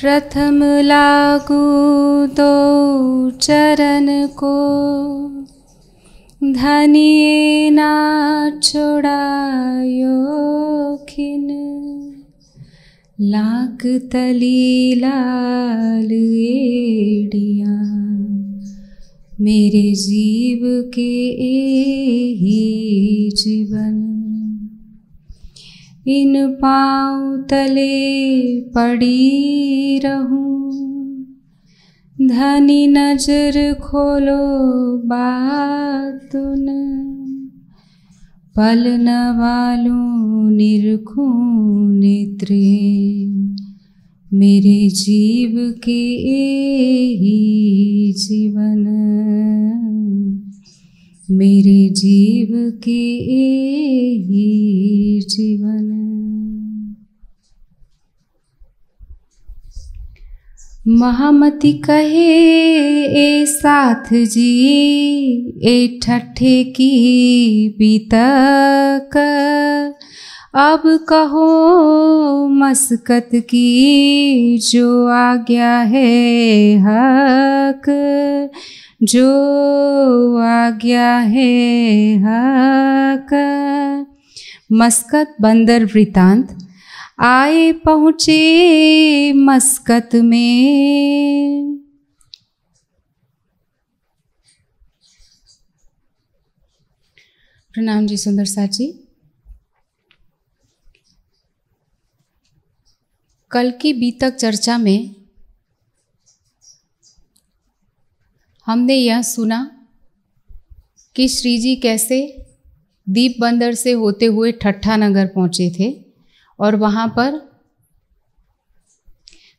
प्रथम लागू दो चरण को धनिए ना छोड़ायो खिन लाख तली लाल एडिया मेरे जीव के ए ही जीवन इन पाँव तले पड़ी रहूं धनी नजर खोलो बातुन पलन वालों निरखू नेत्रे मेरे जीव के ही जीवन मेरे जीव के ही जीवन महामति कहे ए साथ जी ए ठठे की बीतक अब कहो मस्कत की जो आ गया है हक जो आ गया है हक मस्कत बंदर वृतांत आए पहुँचे मस्कत में प्रणाम जी सुंदर साची कल की बीतक चर्चा में हमने यह सुना कि श्री जी कैसे दीप बंदर से होते हुए ठट्ठा नगर पहुँचे थे और वहाँ पर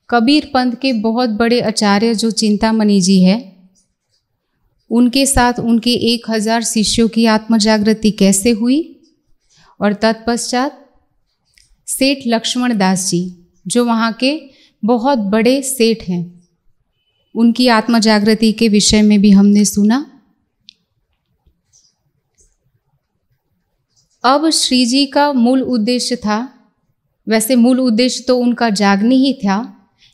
कबीर पंथ के बहुत बड़े आचार्य जो चिंतामणि जी है उनके साथ उनके एक हजार शिष्यों की आत्म जागृति कैसे हुई और तत्पश्चात सेठ लक्ष्मण दास जी जो वहाँ के बहुत बड़े सेठ हैं उनकी आत्म जागृति के विषय में भी हमने सुना अब श्री जी का मूल उद्देश्य था वैसे मूल उद्देश्य तो उनका जागनी ही था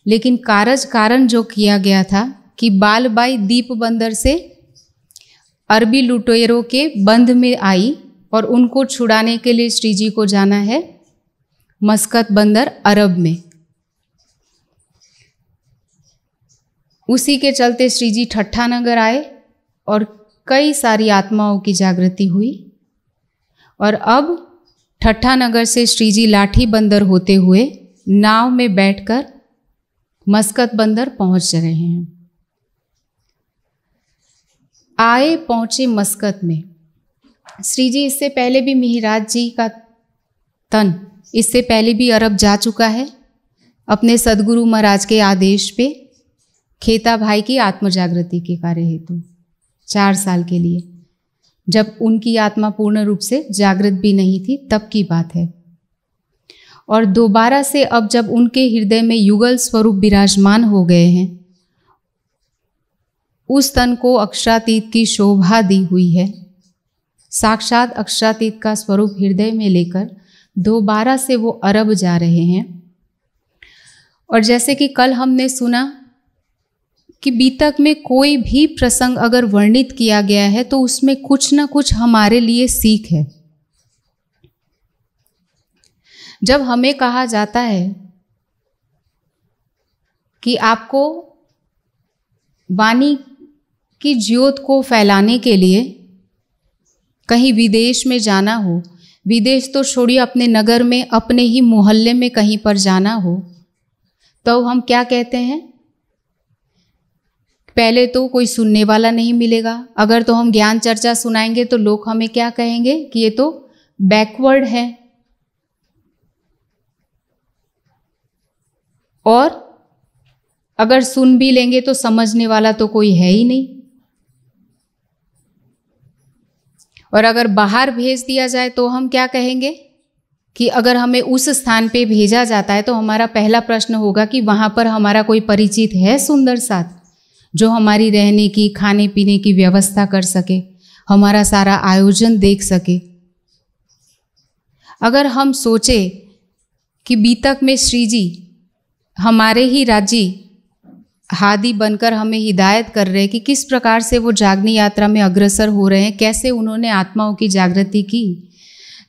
लेकिन कारज कारण जो किया गया था कि बालबाई दीप बंदर से अरबी लुटेरों के बंध में आई और उनको छुड़ाने के लिए श्री जी को जाना है मस्कत बंदर अरब में उसी के चलते श्री जी ठट्ठा नगर आए और कई सारी आत्माओं की जागृति हुई और अब ठट्ठा नगर से श्रीजी लाठी बंदर होते हुए नाव में बैठकर मस्कत बंदर पहुंच रहे हैं आए पहुंचे मस्कत में श्री जी इससे पहले भी मिहिराज जी का तन इससे पहले भी अरब जा चुका है अपने सदगुरु महाराज के आदेश पे खेता भाई की आत्मजागृति के कार्य हेतु चार साल के लिए जब उनकी आत्मा पूर्ण रूप से जागृत भी नहीं थी तब की बात है और दोबारा से अब जब उनके हृदय में युगल स्वरूप विराजमान हो गए हैं उस तन को अक्षरातीत की शोभा दी हुई है साक्षात अक्षरातीत का स्वरूप हृदय में लेकर दोबारा से वो अरब जा रहे हैं और जैसे कि कल हमने सुना कि बीतक में कोई भी प्रसंग अगर वर्णित किया गया है तो उसमें कुछ ना कुछ हमारे लिए सीख है जब हमें कहा जाता है कि आपको वाणी की ज्योत को फैलाने के लिए कहीं विदेश में जाना हो विदेश तो छोड़िए अपने नगर में अपने ही मोहल्ले में कहीं पर जाना हो तो हम क्या कहते हैं पहले तो कोई सुनने वाला नहीं मिलेगा अगर तो हम ज्ञान चर्चा सुनाएंगे तो लोग हमें क्या कहेंगे कि ये तो बैकवर्ड है और अगर सुन भी लेंगे तो समझने वाला तो कोई है ही नहीं और अगर बाहर भेज दिया जाए तो हम क्या कहेंगे कि अगर हमें उस स्थान पे भेजा जाता है तो हमारा पहला प्रश्न होगा कि वहां पर हमारा कोई परिचित है सुंदर साथ जो हमारी रहने की खाने पीने की व्यवस्था कर सके हमारा सारा आयोजन देख सके अगर हम सोचे कि बीतक में श्री जी हमारे ही राजी हादी बनकर हमें हिदायत कर रहे हैं कि किस प्रकार से वो जागनी यात्रा में अग्रसर हो रहे हैं कैसे उन्होंने आत्माओं की जागृति की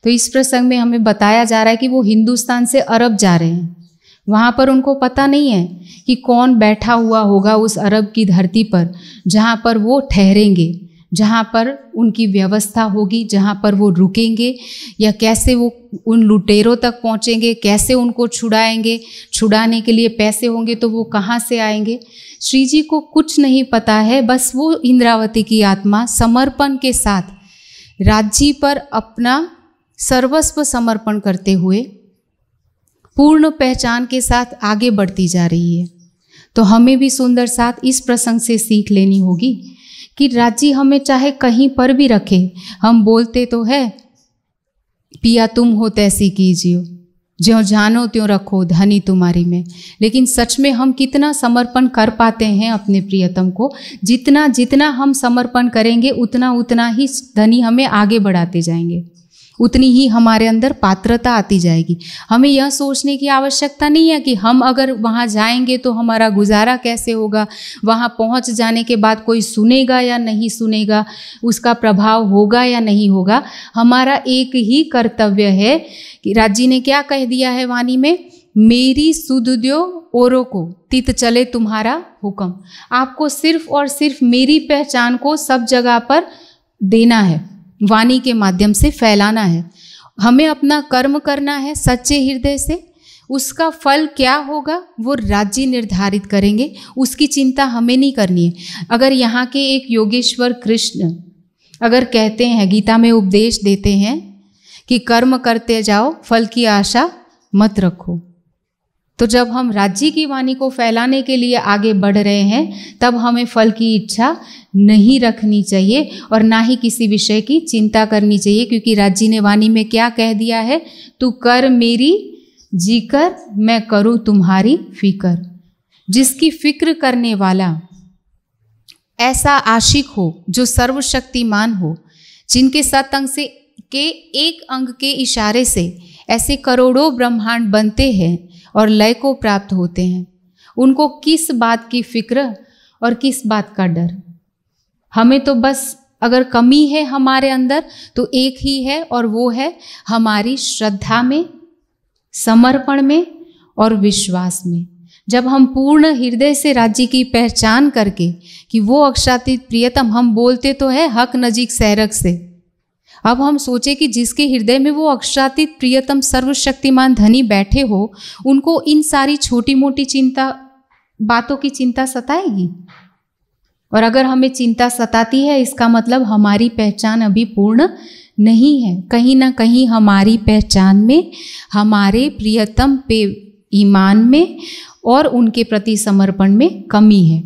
तो इस प्रसंग में हमें बताया जा रहा है कि वो हिंदुस्तान से अरब जा रहे हैं वहाँ पर उनको पता नहीं है कि कौन बैठा हुआ होगा उस अरब की धरती पर जहाँ पर वो ठहरेंगे जहाँ पर उनकी व्यवस्था होगी जहाँ पर वो रुकेंगे या कैसे वो उन लुटेरों तक पहुँचेंगे कैसे उनको छुड़ाएंगे छुड़ाने के लिए पैसे होंगे तो वो कहाँ से आएंगे श्री जी को कुछ नहीं पता है बस वो इंद्रावती की आत्मा समर्पण के साथ राज्य पर अपना सर्वस्व समर्पण करते हुए पूर्ण पहचान के साथ आगे बढ़ती जा रही है तो हमें भी सुंदर साथ इस प्रसंग से सीख लेनी होगी कि राज्य हमें चाहे कहीं पर भी रखे हम बोलते तो है पिया तुम हो तैसी कीजियो ज्यो जानो त्यों रखो धनी तुम्हारी में लेकिन सच में हम कितना समर्पण कर पाते हैं अपने प्रियतम को जितना जितना हम समर्पण करेंगे उतना उतना ही धनी हमें आगे बढ़ाते जाएंगे उतनी ही हमारे अंदर पात्रता आती जाएगी हमें यह सोचने की आवश्यकता नहीं है कि हम अगर वहाँ जाएंगे तो हमारा गुजारा कैसे होगा वहाँ पहुँच जाने के बाद कोई सुनेगा या नहीं सुनेगा उसका प्रभाव होगा या नहीं होगा हमारा एक ही कर्तव्य है कि राज्य ने क्या कह दिया है वाणी में मेरी सुदुद्यो औरों को तित चले तुम्हारा हुक्म आपको सिर्फ और सिर्फ मेरी पहचान को सब जगह पर देना है वाणी के माध्यम से फैलाना है हमें अपना कर्म करना है सच्चे हृदय से उसका फल क्या होगा वो राज्य निर्धारित करेंगे उसकी चिंता हमें नहीं करनी है अगर यहाँ के एक योगेश्वर कृष्ण अगर कहते हैं गीता में उपदेश देते हैं कि कर्म करते जाओ फल की आशा मत रखो तो जब हम राज्य की वाणी को फैलाने के लिए आगे बढ़ रहे हैं तब हमें फल की इच्छा नहीं रखनी चाहिए और ना ही किसी विषय की चिंता करनी चाहिए क्योंकि राज्य ने वाणी में क्या कह दिया है तू कर मेरी जी कर मैं करूँ तुम्हारी फिक्र जिसकी फिक्र करने वाला ऐसा आशिक हो जो सर्वशक्तिमान हो जिनके सत अंग से के एक अंग के इशारे से ऐसे करोड़ों ब्रह्मांड बनते हैं और लय को प्राप्त होते हैं उनको किस बात की फिक्र और किस बात का डर हमें तो बस अगर कमी है हमारे अंदर तो एक ही है और वो है हमारी श्रद्धा में समर्पण में और विश्वास में जब हम पूर्ण हृदय से राज्य की पहचान करके कि वो अक्षातीत प्रियतम हम बोलते तो है हक नजीक सहरक से अब हम सोचे कि जिसके हृदय में वो अक्षरातीत प्रियतम सर्वशक्तिमान धनी बैठे हो उनको इन सारी छोटी मोटी चिंता बातों की चिंता सताएगी और अगर हमें चिंता सताती है इसका मतलब हमारी पहचान अभी पूर्ण नहीं है कहीं ना कहीं हमारी पहचान में हमारे प्रियतम पे ईमान में और उनके प्रति समर्पण में कमी है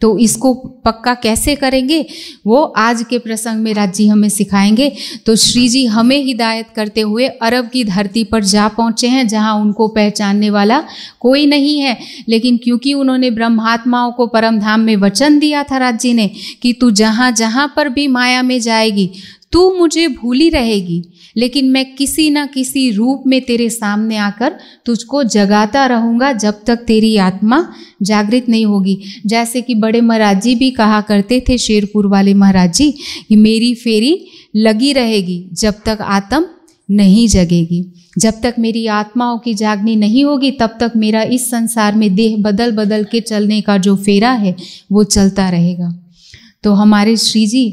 तो इसको पक्का कैसे करेंगे वो आज के प्रसंग में राज जी हमें सिखाएंगे तो श्री जी हमें हिदायत करते हुए अरब की धरती पर जा पहुँचे हैं जहाँ उनको पहचानने वाला कोई नहीं है लेकिन क्योंकि उन्होंने ब्रह्मात्माओं को परम धाम में वचन दिया था राज जी ने कि तू जहाँ जहाँ पर भी माया में जाएगी तू मुझे भूली रहेगी लेकिन मैं किसी ना किसी रूप में तेरे सामने आकर तुझको जगाता रहूँगा जब तक तेरी आत्मा जागृत नहीं होगी जैसे कि बड़े महाराज जी भी कहा करते थे शेरपुर वाले महाराज जी कि मेरी फेरी लगी रहेगी जब तक आत्म नहीं जगेगी जब तक मेरी आत्माओं की जागनी नहीं होगी तब तक मेरा इस संसार में देह बदल बदल के चलने का जो फेरा है वो चलता रहेगा तो हमारे श्री जी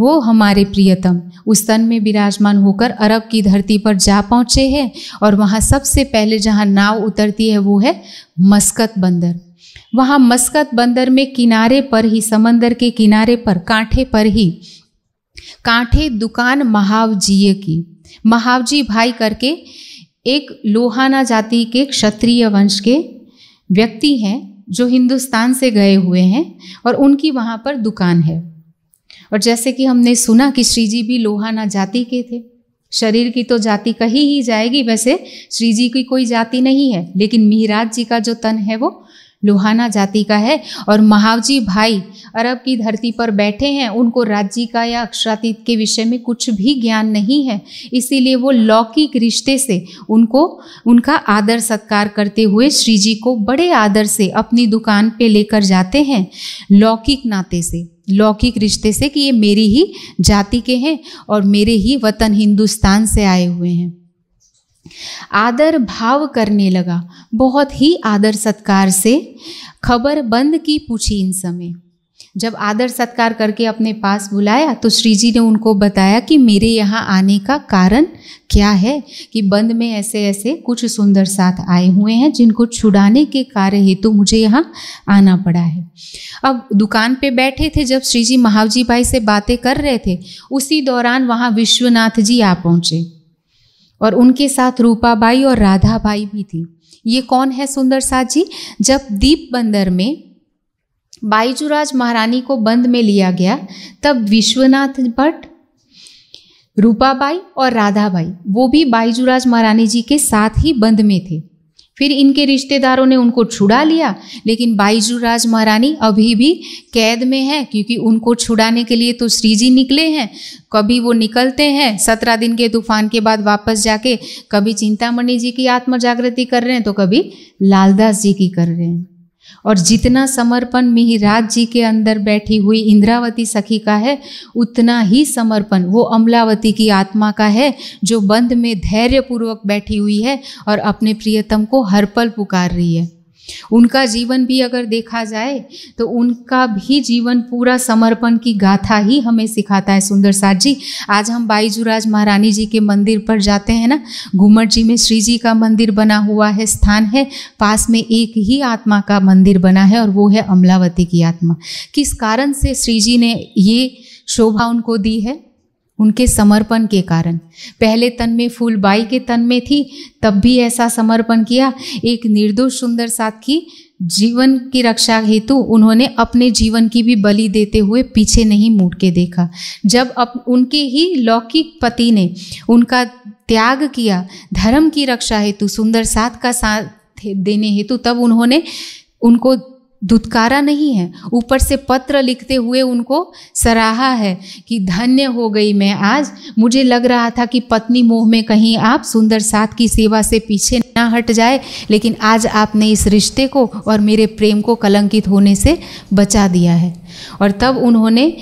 वो हमारे प्रियतम उस तन में विराजमान होकर अरब की धरती पर जा पहुँचे हैं और वहाँ सबसे पहले जहाँ नाव उतरती है वो है मस्कत बंदर वहाँ मस्कत बंदर में किनारे पर ही समंदर के किनारे पर कांठे पर ही कांठे दुकान महावजीय की महावजी भाई करके एक लोहाना जाति के क्षत्रिय वंश के व्यक्ति हैं जो हिंदुस्तान से गए हुए हैं और उनकी वहाँ पर दुकान है और जैसे कि हमने सुना कि श्री जी भी लोहाना जाति के थे शरीर की तो जाति कही ही जाएगी वैसे श्री जी की कोई जाति नहीं है लेकिन मिहराज जी का जो तन है वो लोहाना जाति का है और महावजी भाई अरब की धरती पर बैठे हैं उनको राज्य का या अक्षरातीत के विषय में कुछ भी ज्ञान नहीं है इसीलिए वो लौकिक रिश्ते से उनको उनका आदर सत्कार करते हुए श्री जी को बड़े आदर से अपनी दुकान पे लेकर जाते हैं लौकिक नाते से लौकिक रिश्ते से कि ये मेरी ही जाति के हैं और मेरे ही वतन हिंदुस्तान से आए हुए हैं आदर भाव करने लगा बहुत ही आदर सत्कार से खबर बंद की पूछी इन समय जब आदर सत्कार करके अपने पास बुलाया तो श्री जी ने उनको बताया कि मेरे यहाँ आने का कारण क्या है कि बंद में ऐसे ऐसे कुछ सुंदर साथ आए हुए हैं जिनको छुड़ाने के कार्य हेतु तो मुझे यहाँ आना पड़ा है अब दुकान पे बैठे थे जब श्री जी महावजी भाई से बातें कर रहे थे उसी दौरान वहाँ विश्वनाथ जी आ पहुँचे और उनके साथ रूपाबाई और राधाबाई भी थी ये कौन है सुंदर साथ जी जब दीप बंदर में बाईजूराज महारानी को बंद में लिया गया तब विश्वनाथ भट्ट रूपाबाई और राधाबाई वो भी बाईजूराज महारानी जी के साथ ही बंद में थे फिर इनके रिश्तेदारों ने उनको छुड़ा लिया लेकिन बाईजू राज महारानी अभी भी कैद में है क्योंकि उनको छुड़ाने के लिए तो श्री जी निकले हैं कभी वो निकलते हैं सत्रह दिन के तूफान के बाद वापस जाके कभी चिंतामणि जी की आत्म जागृति कर रहे हैं तो कभी लालदास जी की कर रहे हैं और जितना समर्पण मिहिराज जी के अंदर बैठी हुई इंद्रावती सखी का है उतना ही समर्पण वो अमलावती की आत्मा का है जो बंद में धैर्यपूर्वक बैठी हुई है और अपने प्रियतम को हर पल पुकार रही है उनका जीवन भी अगर देखा जाए तो उनका भी जीवन पूरा समर्पण की गाथा ही हमें सिखाता है सुंदर साथ जी आज हम बाईजूराज महारानी जी के मंदिर पर जाते हैं ना घूमट जी में श्री जी का मंदिर बना हुआ है स्थान है पास में एक ही आत्मा का मंदिर बना है और वो है अमलावती की आत्मा किस कारण से श्री जी ने ये शोभा उनको दी है उनके समर्पण के कारण पहले तन में फूलबाई के तन में थी तब भी ऐसा समर्पण किया एक निर्दोष सुंदर साथ की जीवन की रक्षा हेतु उन्होंने अपने जीवन की भी बलि देते हुए पीछे नहीं मुड़ के देखा जब अप उनके ही लौकिक पति ने उनका त्याग किया धर्म की रक्षा हेतु सुंदर साथ का साथ देने हेतु तब उन्होंने उनको दुत्कारा नहीं है ऊपर से पत्र लिखते हुए उनको सराहा है कि धन्य हो गई मैं आज मुझे लग रहा था कि पत्नी मोह में कहीं आप सुंदर साथ की सेवा से पीछे ना हट जाए लेकिन आज आपने इस रिश्ते को और मेरे प्रेम को कलंकित होने से बचा दिया है और तब उन्होंने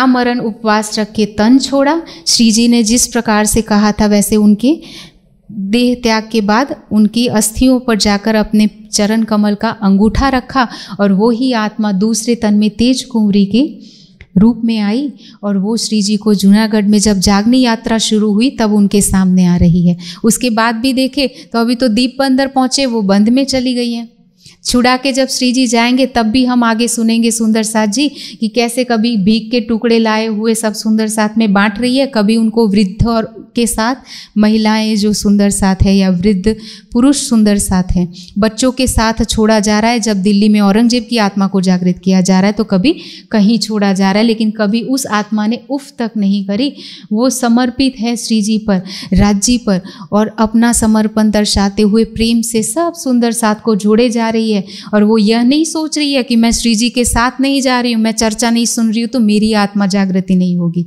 आमरण उपवास रख के तन छोड़ा श्री जी ने जिस प्रकार से कहा था वैसे उनके देह त्याग के बाद उनकी अस्थियों पर जाकर अपने चरण कमल का अंगूठा रखा और वो ही आत्मा दूसरे तन में तेज कुंवरी के रूप में आई और वो श्री जी को जूनागढ़ में जब जागनी यात्रा शुरू हुई तब उनके सामने आ रही है उसके बाद भी देखे तो अभी तो दीप बंदर पहुँचे वो बंद में चली गई हैं छुड़ा के जब श्री जी जाएंगे तब भी हम आगे सुनेंगे सुंदर साथ जी कि कैसे कभी भीग के टुकड़े लाए हुए सब सुंदर साथ में बांट रही है कभी उनको वृद्ध और के साथ महिलाएं जो सुंदर साथ है या वृद्ध पुरुष सुंदर साथ हैं बच्चों के साथ छोड़ा जा रहा है जब दिल्ली में औरंगजेब की आत्मा को जागृत किया जा रहा है तो कभी कहीं छोड़ा जा रहा है लेकिन कभी उस आत्मा ने उफ तक नहीं करी वो समर्पित है श्री जी पर राज्य पर और अपना समर्पण दर्शाते हुए प्रेम से सब सुंदर साथ को जोड़े जा रही है और वो यह नहीं सोच रही है कि मैं श्री जी के साथ नहीं जा रही हूँ मैं चर्चा नहीं सुन रही हूँ तो मेरी आत्मा जागृति नहीं होगी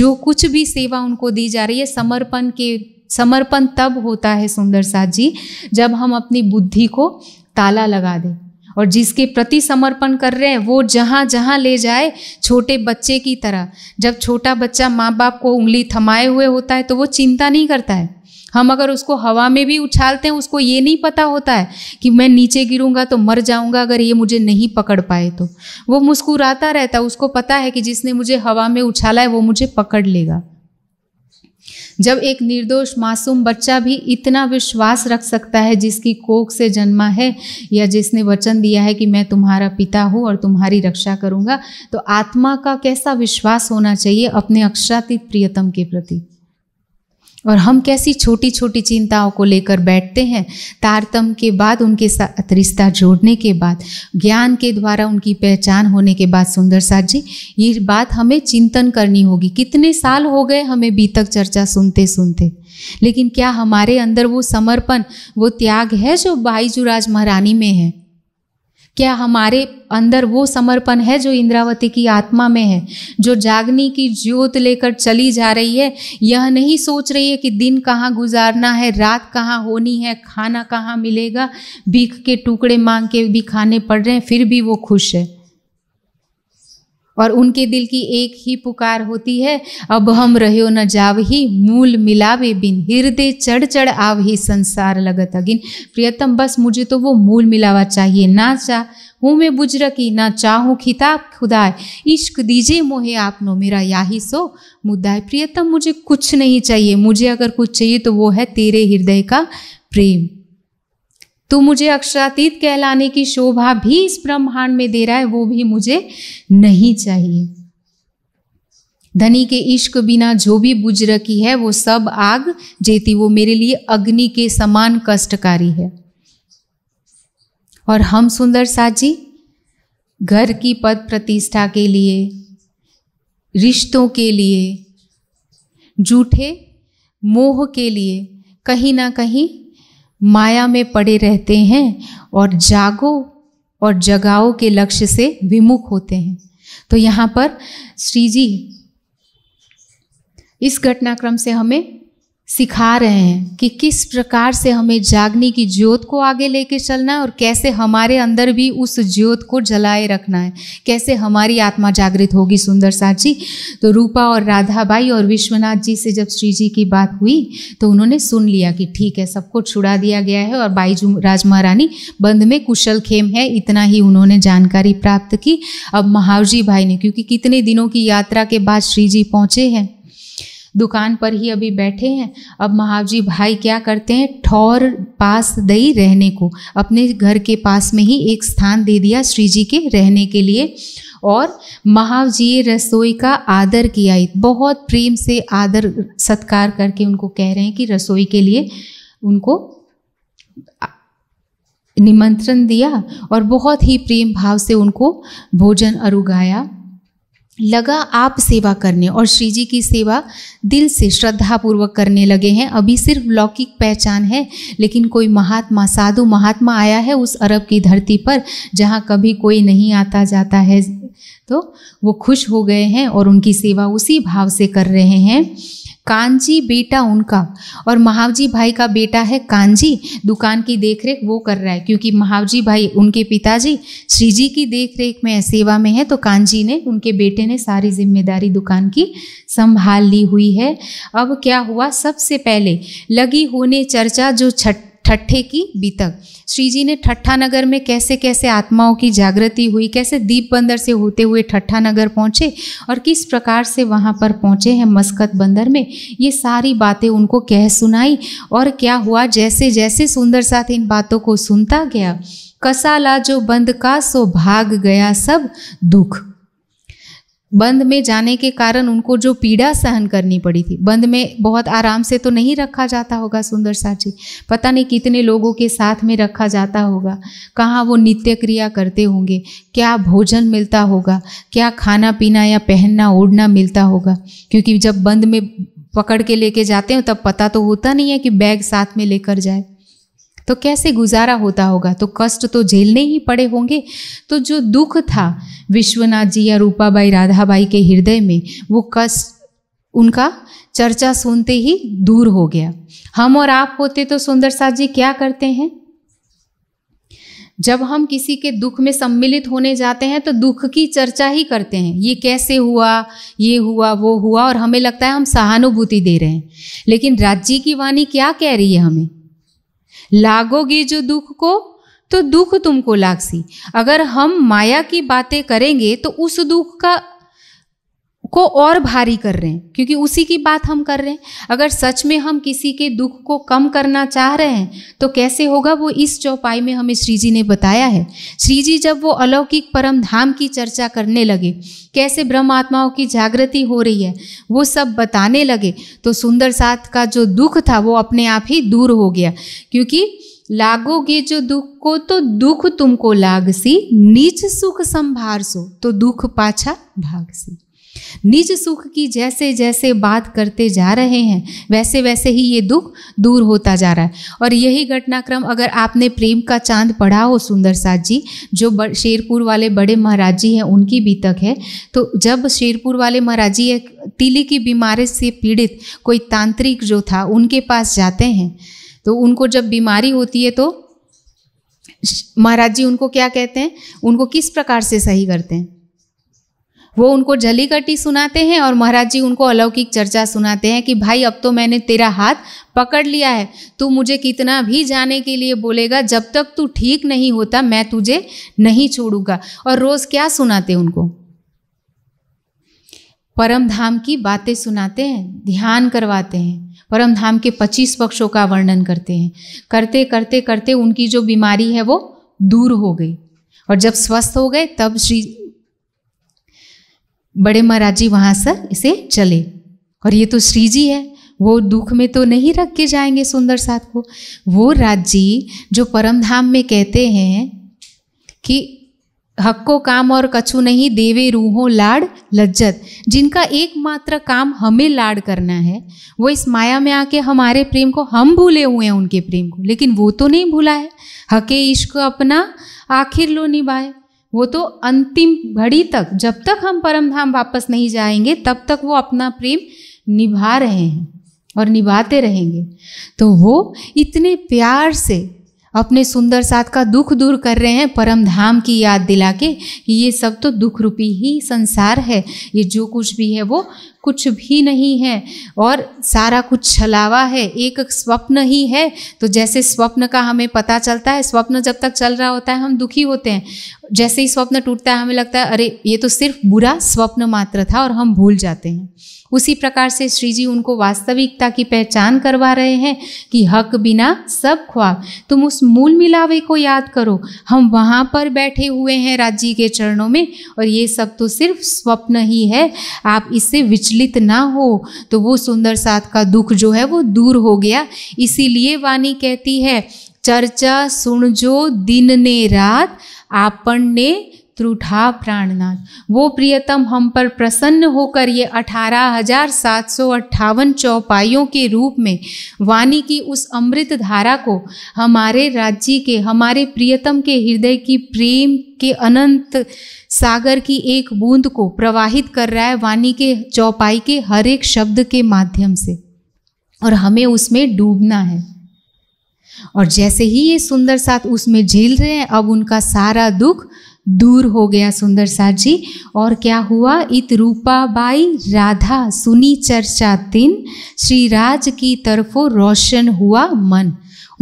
जो कुछ भी सेवा उनको दी जा रही है समर्पण के समर्पण तब होता है सुंदर साथ जी जब हम अपनी बुद्धि को ताला लगा दें और जिसके प्रति समर्पण कर रहे हैं वो जहाँ जहाँ ले जाए छोटे बच्चे की तरह जब छोटा बच्चा माँ बाप को उंगली थमाए हुए होता है तो वो चिंता नहीं करता है हम अगर उसको हवा में भी उछालते हैं उसको ये नहीं पता होता है कि मैं नीचे गिरूंगा तो मर जाऊंगा अगर ये मुझे नहीं पकड़ पाए तो वो मुस्कुराता रहता है उसको पता है कि जिसने मुझे हवा में उछाला है वो मुझे पकड़ लेगा जब एक निर्दोष मासूम बच्चा भी इतना विश्वास रख सकता है जिसकी कोख से जन्मा है या जिसने वचन दिया है कि मैं तुम्हारा पिता हूँ और तुम्हारी रक्षा करूँगा तो आत्मा का कैसा विश्वास होना चाहिए अपने अक्षातीत प्रियतम के प्रति और हम कैसी छोटी छोटी चिंताओं को लेकर बैठते हैं तारतम के बाद उनके साथ रिश्ता जोड़ने के बाद ज्ञान के द्वारा उनकी पहचान होने के बाद सुंदर साथ जी ये बात हमें चिंतन करनी होगी कितने साल हो गए हमें बीतक चर्चा सुनते सुनते लेकिन क्या हमारे अंदर वो समर्पण वो त्याग है जो बाईजू राज महारानी में है क्या हमारे अंदर वो समर्पण है जो इंद्रावती की आत्मा में है जो जागनी की ज्योत लेकर चली जा रही है यह नहीं सोच रही है कि दिन कहाँ गुजारना है रात कहाँ होनी है खाना कहाँ मिलेगा बीख के टुकड़े मांग के भी खाने पड़ रहे हैं फिर भी वो खुश है और उनके दिल की एक ही पुकार होती है अब हम रहो न जाव ही मूल मिलावे बिन हृदय चढ़ चढ़ आव ही संसार लगत अगिन प्रियतम बस मुझे तो वो मूल मिलावा चाहिए ना चाह हूँ मैं बुजरकी ना चाहूँ खिताब खुदाए इश्क दीजिए मोहे आपनो मेरा याही सो मुद्दा है प्रियतम मुझे कुछ नहीं चाहिए मुझे अगर कुछ चाहिए तो वो है तेरे हृदय का प्रेम तो मुझे अक्षरातीत कहलाने की शोभा भी इस ब्रह्मांड में दे रहा है वो भी मुझे नहीं चाहिए धनी के इश्क बिना जो भी बुझ रखी है वो सब आग जेती वो मेरे लिए अग्नि के समान कष्टकारी है और हम सुंदर साजी घर की पद प्रतिष्ठा के लिए रिश्तों के लिए झूठे मोह के लिए कहीं ना कहीं माया में पड़े रहते हैं और जागो और जगाओ के लक्ष्य से विमुख होते हैं तो यहाँ पर श्री जी इस घटनाक्रम से हमें सिखा रहे हैं कि किस प्रकार से हमें जागने की ज्योत को आगे लेके चलना है और कैसे हमारे अंदर भी उस ज्योत को जलाए रखना है कैसे हमारी आत्मा जागृत होगी सुंदर सा जी तो रूपा और राधाबाई और विश्वनाथ जी से जब श्री जी की बात हुई तो उन्होंने सुन लिया कि ठीक है सबको छुड़ा दिया गया है और बाई राज महारानी बंद में कुशल खेम है इतना ही उन्होंने जानकारी प्राप्त की अब महावजी भाई ने क्योंकि कितने दिनों की यात्रा के बाद श्री जी पहुँचे हैं दुकान पर ही अभी बैठे हैं अब महावजी भाई क्या करते हैं ठौर पास दई रहने को अपने घर के पास में ही एक स्थान दे दिया श्री जी के रहने के लिए और महावजीय रसोई का आदर किया बहुत प्रेम से आदर सत्कार करके उनको कह रहे हैं कि रसोई के लिए उनको निमंत्रण दिया और बहुत ही प्रेम भाव से उनको भोजन अरुगाया लगा आप सेवा करने और श्री जी की सेवा दिल से श्रद्धापूर्वक करने लगे हैं अभी सिर्फ लौकिक पहचान है लेकिन कोई महात्मा साधु महात्मा आया है उस अरब की धरती पर जहाँ कभी कोई नहीं आता जाता है तो वो खुश हो गए हैं और उनकी सेवा उसी भाव से कर रहे हैं कांजी बेटा उनका और महावजी भाई का बेटा है कांजी दुकान की देखरेख वो कर रहा है क्योंकि महावजी भाई उनके पिताजी श्री जी की देखरेख में सेवा में है तो कांजी ने उनके बेटे ने सारी जिम्मेदारी दुकान की संभाल ली हुई है अब क्या हुआ सबसे पहले लगी होने चर्चा जो छठ ठट्ठे की बीतक श्री जी ने ठट्ठा नगर में कैसे कैसे आत्माओं की जागृति हुई कैसे दीप बंदर से होते हुए ठट्ठा नगर पहुँचे और किस प्रकार से वहाँ पर पहुँचे हैं मस्कत बंदर में ये सारी बातें उनको कह सुनाई और क्या हुआ जैसे जैसे सुंदर साथ इन बातों को सुनता गया कसाला जो बंद का सो भाग गया सब दुख बंद में जाने के कारण उनको जो पीड़ा सहन करनी पड़ी थी बंद में बहुत आराम से तो नहीं रखा जाता होगा सुंदर साची पता नहीं कितने लोगों के साथ में रखा जाता होगा कहाँ वो नित्य क्रिया करते होंगे क्या भोजन मिलता होगा क्या खाना पीना या पहनना ओढ़ना मिलता होगा क्योंकि जब बंद में पकड़ के लेके जाते हैं तब पता तो होता नहीं है कि बैग साथ में लेकर जाए तो कैसे गुजारा होता होगा तो कष्ट तो झेलने ही पड़े होंगे तो जो दुख था विश्वनाथ जी या रूपाबाई राधाबाई के हृदय में वो कष्ट उनका चर्चा सुनते ही दूर हो गया हम और आप होते तो सुंदर साथ जी क्या करते हैं जब हम किसी के दुख में सम्मिलित होने जाते हैं तो दुख की चर्चा ही करते हैं ये कैसे हुआ ये हुआ वो हुआ और हमें लगता है हम सहानुभूति दे रहे हैं लेकिन राज्य की वाणी क्या कह रही है हमें लागोगे जो दुख को तो दुख तुमको लागसी अगर हम माया की बातें करेंगे तो उस दुख का को और भारी कर रहे हैं क्योंकि उसी की बात हम कर रहे हैं अगर सच में हम किसी के दुख को कम करना चाह रहे हैं तो कैसे होगा वो इस चौपाई में हमें श्री जी ने बताया है श्री जी जब वो अलौकिक परम धाम की चर्चा करने लगे कैसे ब्रह्म आत्माओं की जागृति हो रही है वो सब बताने लगे तो सुंदर साथ का जो दुख था वो अपने आप ही दूर हो गया क्योंकि लागोगे जो दुख को तो दुख तुमको लागसी नीच सुख संभार सो तो दुख पाछा भागसी निज सुख की जैसे जैसे बात करते जा रहे हैं वैसे वैसे ही ये दुख दूर होता जा रहा है और यही घटनाक्रम अगर आपने प्रेम का चांद पढ़ा हो सुंदर साथ जी जो शेरपुर वाले बड़े महाराज जी हैं उनकी भी तक है तो जब शेरपुर वाले महाराज जी एक तिली की बीमारी से पीड़ित कोई तांत्रिक जो था उनके पास जाते हैं तो उनको जब बीमारी होती है तो महाराज जी उनको क्या कहते हैं उनको किस प्रकार से सही करते हैं वो उनको झली कटी सुनाते हैं और महाराज जी उनको अलौकिक चर्चा सुनाते हैं कि भाई अब तो मैंने तेरा हाथ पकड़ लिया है तू मुझे कितना भी जाने के लिए बोलेगा जब तक तू ठीक नहीं होता मैं तुझे नहीं छोड़ूंगा और रोज़ क्या सुनाते उनको परम धाम की बातें सुनाते हैं ध्यान करवाते हैं परम धाम के पच्चीस पक्षों का वर्णन करते हैं करते करते करते उनकी जो बीमारी है वो दूर हो गई और जब स्वस्थ हो गए तब श्री बड़े महाराज जी वहाँ से इसे चले और ये तो श्री जी है वो दुख में तो नहीं रख के जाएंगे सुंदर साथ को वो राज जी जो परम धाम में कहते हैं कि हक्को काम और कछु नहीं देवे रूहो लाड लज्जत जिनका एकमात्र काम हमें लाड करना है वो इस माया में आके हमारे प्रेम को हम भूले हुए हैं उनके प्रेम को लेकिन वो तो नहीं भूला है हके इश्क अपना आखिर लो निभाए वो तो अंतिम घड़ी तक जब तक हम परम धाम वापस नहीं जाएंगे तब तक वो अपना प्रेम निभा रहे हैं और निभाते रहेंगे तो वो इतने प्यार से अपने सुंदर साथ का दुख दूर कर रहे हैं परम धाम की याद दिला के कि ये सब तो दुख रूपी ही संसार है ये जो कुछ भी है वो कुछ भी नहीं है और सारा कुछ छलावा है एक स्वप्न ही है तो जैसे स्वप्न का हमें पता चलता है स्वप्न जब तक चल रहा होता है हम दुखी होते हैं जैसे ही स्वप्न टूटता है हमें लगता है अरे ये तो सिर्फ बुरा स्वप्न मात्र था और हम भूल जाते हैं उसी प्रकार से श्री जी उनको वास्तविकता की पहचान करवा रहे हैं कि हक बिना सब ख्वाब तुम उस मूल मिलावे को याद करो हम वहाँ पर बैठे हुए हैं राज्य के चरणों में और ये सब तो सिर्फ स्वप्न ही है आप इससे विचलित ना हो तो वो सुंदर साथ का दुख जो है वो दूर हो गया इसीलिए वाणी कहती है चर्चा सुन जो दिन ने रात आपन ने त्रुठा प्राणनाथ वो प्रियतम हम पर प्रसन्न होकर ये अठारह हजार सात सौ अट्ठावन चौपाइयों के रूप में वाणी की उस अमृत धारा को हमारे राज्य के हमारे प्रियतम के हृदय की प्रेम के अनंत सागर की एक बूंद को प्रवाहित कर रहा है वाणी के चौपाई के हर एक शब्द के माध्यम से और हमें उसमें डूबना है और जैसे ही ये सुंदर साथ उसमें झेल रहे हैं अब उनका सारा दुख दूर हो गया सुंदर सा जी और क्या हुआ इत रूपा बाई राधा सुनी चर्चा तीन श्री राज की तरफों रोशन हुआ मन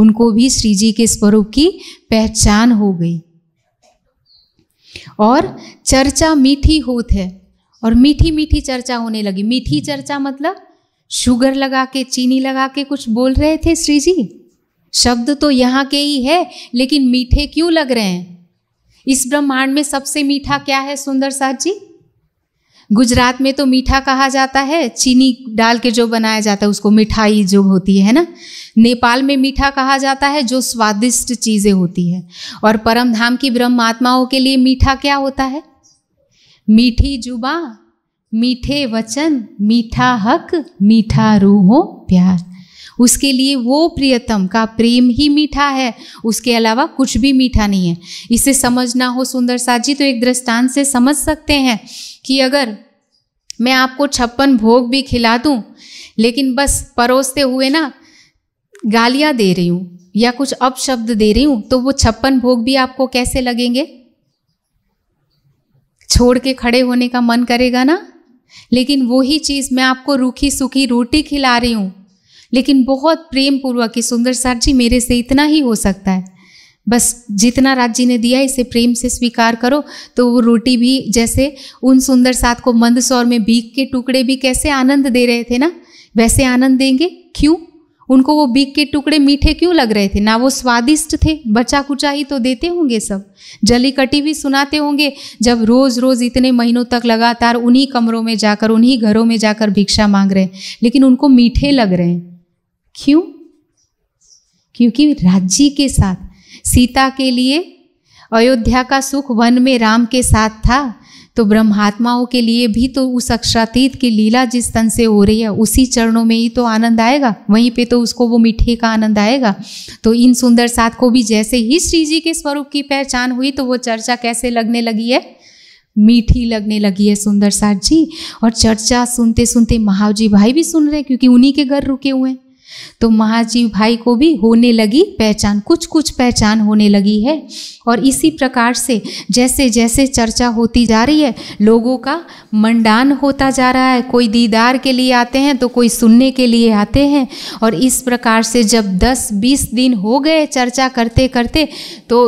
उनको भी श्री जी के स्वरूप की पहचान हो गई और चर्चा मीठी होत है और मीठी मीठी चर्चा होने लगी मीठी चर्चा मतलब शुगर लगा के चीनी लगा के कुछ बोल रहे थे श्री जी शब्द तो यहाँ के ही है लेकिन मीठे क्यों लग रहे हैं इस ब्रह्मांड में सबसे मीठा क्या है सुंदर साहब जी गुजरात में तो मीठा कहा जाता है चीनी डाल के जो बनाया जाता है उसको मिठाई जो होती है ना नेपाल में मीठा कहा जाता है जो स्वादिष्ट चीज़ें होती है और परम धाम की ब्रह्मात्माओं के लिए मीठा क्या होता है मीठी जुबा मीठे वचन मीठा हक मीठा रूहों प्यार उसके लिए वो प्रियतम का प्रेम ही मीठा है उसके अलावा कुछ भी मीठा नहीं है इसे समझना हो सुंदर साजी तो एक दृष्टांत से समझ सकते हैं कि अगर मैं आपको छप्पन भोग भी खिला दूं लेकिन बस परोसते हुए ना गालियां दे रही हूँ या कुछ अपशब्द दे रही हूँ तो वो छप्पन भोग भी आपको कैसे लगेंगे छोड़ के खड़े होने का मन करेगा ना लेकिन वही चीज़ मैं आपको रूखी सूखी रोटी खिला रही हूँ लेकिन बहुत प्रेम पूर्वक कि सुंदर सर जी मेरे से इतना ही हो सकता है बस जितना राज जी ने दिया इसे प्रेम से स्वीकार करो तो वो रोटी भी जैसे उन सुंदर साथ को मंदसौर में बीक के टुकड़े भी कैसे आनंद दे रहे थे ना वैसे आनंद देंगे क्यों उनको वो बीक के टुकड़े मीठे क्यों लग रहे थे ना वो स्वादिष्ट थे बचा कुचा ही तो देते होंगे सब जली कटी भी सुनाते होंगे जब रोज रोज इतने महीनों तक लगातार उन्हीं कमरों में जाकर उन्हीं घरों में जाकर भिक्षा मांग रहे हैं लेकिन उनको मीठे लग रहे हैं क्यों क्योंकि राज्य के साथ सीता के लिए अयोध्या का सुख वन में राम के साथ था तो ब्रह्मात्माओं के लिए भी तो उस अक्षरातीत की लीला जिस तन से हो रही है उसी चरणों में ही तो आनंद आएगा वहीं पे तो उसको वो मीठे का आनंद आएगा तो इन सुंदर साथ को भी जैसे ही श्री जी के स्वरूप की पहचान हुई तो वो चर्चा कैसे लगने लगी है मीठी लगने लगी है सुंदर साथ जी और चर्चा सुनते सुनते महाव जी भाई भी सुन रहे हैं क्योंकि उन्हीं के घर रुके हुए हैं तो महाजीव भाई को भी होने लगी पहचान कुछ कुछ पहचान होने लगी है और इसी प्रकार से जैसे जैसे चर्चा होती जा रही है लोगों का मंडान होता जा रहा है कोई दीदार के लिए आते हैं तो कोई सुनने के लिए आते हैं और इस प्रकार से जब 10-20 दिन हो गए चर्चा करते करते तो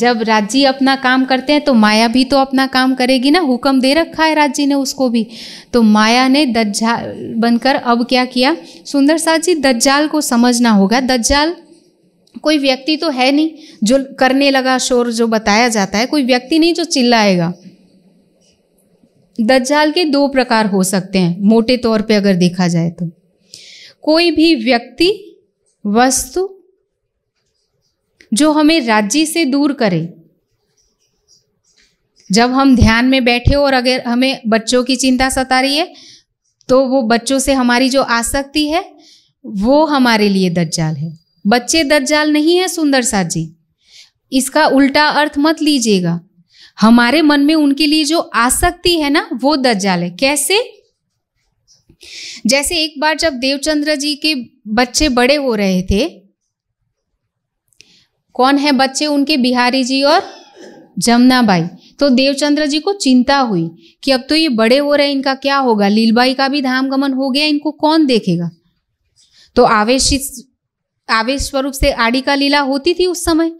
जब राज्य अपना काम करते हैं तो माया भी तो अपना काम करेगी ना हुक्म दे रखा है राज्य ने उसको भी तो माया ने दज्जाल बनकर अब क्या किया सुंदर साह जी दज्जाल को समझना होगा दज्जाल कोई व्यक्ति तो है नहीं जो करने लगा शोर जो बताया जाता है कोई व्यक्ति नहीं जो चिल्लाएगा दज्जाल के दो प्रकार हो सकते हैं मोटे तौर पे अगर देखा जाए तो कोई भी व्यक्ति वस्तु जो हमें राज्य से दूर करे जब हम ध्यान में बैठे और अगर हमें बच्चों की चिंता सता रही है तो वो बच्चों से हमारी जो आसक्ति है वो हमारे लिए दज्जाल है बच्चे दज्जाल नहीं है सुंदर सा जी इसका उल्टा अर्थ मत लीजिएगा हमारे मन में उनके लिए जो आसक्ति है ना वो दज्जाल है कैसे जैसे एक बार जब देवचंद्र जी के बच्चे बड़े हो रहे थे कौन है बच्चे उनके बिहारी जी और जमुना बाई तो देवचंद्र जी को चिंता हुई कि अब तो ये बड़े हो रहे इनका क्या होगा लीलबाई का भी धाम गमन हो गया इनको कौन देखेगा तो आवेश आवेश स्वरूप से आड़ी का लीला होती थी उस समय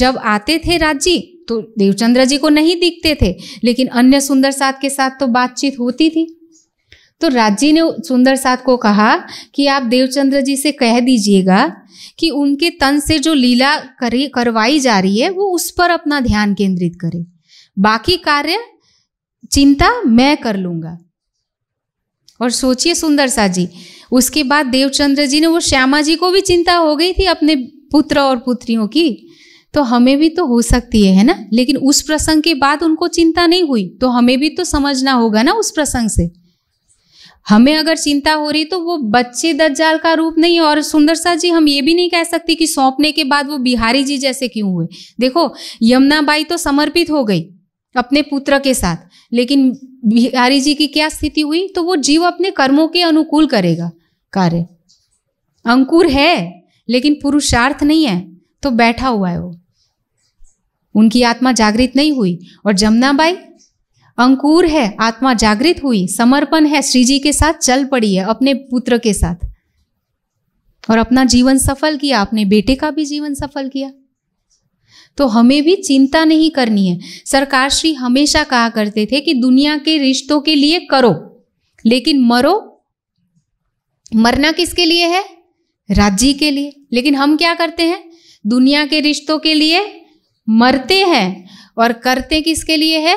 जब आते थे राज्य तो देवचंद्र जी को नहीं दिखते थे लेकिन अन्य सुंदर साथ के साथ तो बातचीत होती थी तो राज्य ने सुंदर साथ को कहा कि आप देवचंद्र जी से कह दीजिएगा कि उनके तन से जो लीला करी करवाई जा रही है वो उस पर अपना ध्यान केंद्रित करे बाकी कार्य चिंता मैं कर लूंगा और सोचिए सुंदर सा जी उसके बाद देवचंद्र जी ने वो श्यामा जी को भी चिंता हो गई थी अपने पुत्र और पुत्रियों की तो हमें भी तो हो सकती है है ना लेकिन उस प्रसंग के बाद उनको चिंता नहीं हुई तो हमें भी तो समझना होगा ना उस प्रसंग से हमें अगर चिंता हो रही तो वो बच्चे दज्जाल का रूप नहीं है और सुंदर जी हम ये भी नहीं कह सकते कि सौंपने के बाद वो बिहारी जी जैसे क्यों हुए देखो यमुना बाई तो समर्पित हो गई अपने पुत्र के साथ लेकिन बिहारी जी की क्या स्थिति हुई तो वो जीव अपने कर्मों के अनुकूल करेगा कार्य अंकुर है लेकिन पुरुषार्थ नहीं है तो बैठा हुआ है वो उनकी आत्मा जागृत नहीं हुई और जमुना बाई अंकुर है आत्मा जागृत हुई समर्पण है श्री जी के साथ चल पड़ी है अपने पुत्र के साथ और अपना जीवन सफल किया अपने बेटे का भी जीवन सफल किया तो हमें भी चिंता नहीं करनी है सरकार श्री हमेशा कहा करते थे कि दुनिया के रिश्तों के लिए करो लेकिन मरो मरना किसके लिए है राज्य के लिए लेकिन हम क्या करते हैं दुनिया के रिश्तों के लिए मरते हैं और करते किसके लिए है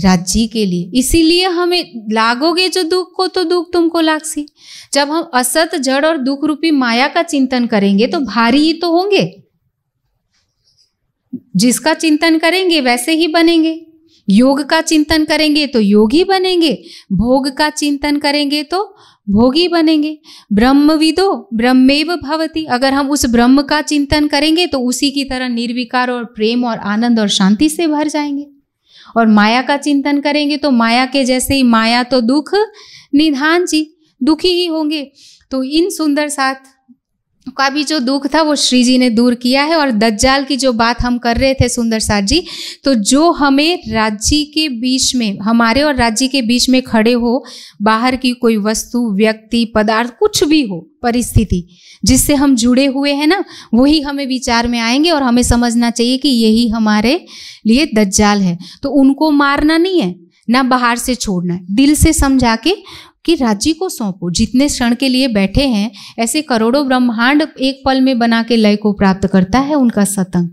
राज्य के लिए इसीलिए हमें लागोगे जो दुख को तो दुख तुमको लागसी जब हम असत जड़ और दुख रूपी माया का चिंतन करेंगे तो भारी ही तो होंगे जिसका चिंतन करेंगे वैसे ही बनेंगे योग का चिंतन करेंगे तो योगी बनेंगे भोग का चिंतन करेंगे तो भोगी बनेंगे ब्रह्मविदो ब्रह्मेव भवती अगर हम उस ब्रह्म का चिंतन करेंगे तो उसी की तरह निर्विकार और प्रेम और आनंद और शांति से भर जाएंगे और माया का चिंतन करेंगे तो माया के जैसे ही माया तो दुख निधान जी दुखी ही होंगे तो इन सुंदर साथ का भी जो दुख था वो श्री जी ने दूर किया है और दज्जाल की जो बात हम कर रहे थे सुंदर सार जी तो जो हमें राज्य के बीच में हमारे और राज्य के बीच में खड़े हो बाहर की कोई वस्तु व्यक्ति पदार्थ कुछ भी हो परिस्थिति जिससे हम जुड़े हुए हैं ना वही हमें विचार में आएंगे और हमें समझना चाहिए कि यही हमारे लिए दज्जाल है तो उनको मारना नहीं है ना बाहर से छोड़ना है दिल से समझा के कि राज्य को सौंपो जितने क्षण के लिए बैठे हैं ऐसे करोड़ों ब्रह्मांड एक पल में बना के लय को प्राप्त करता है उनका सतंग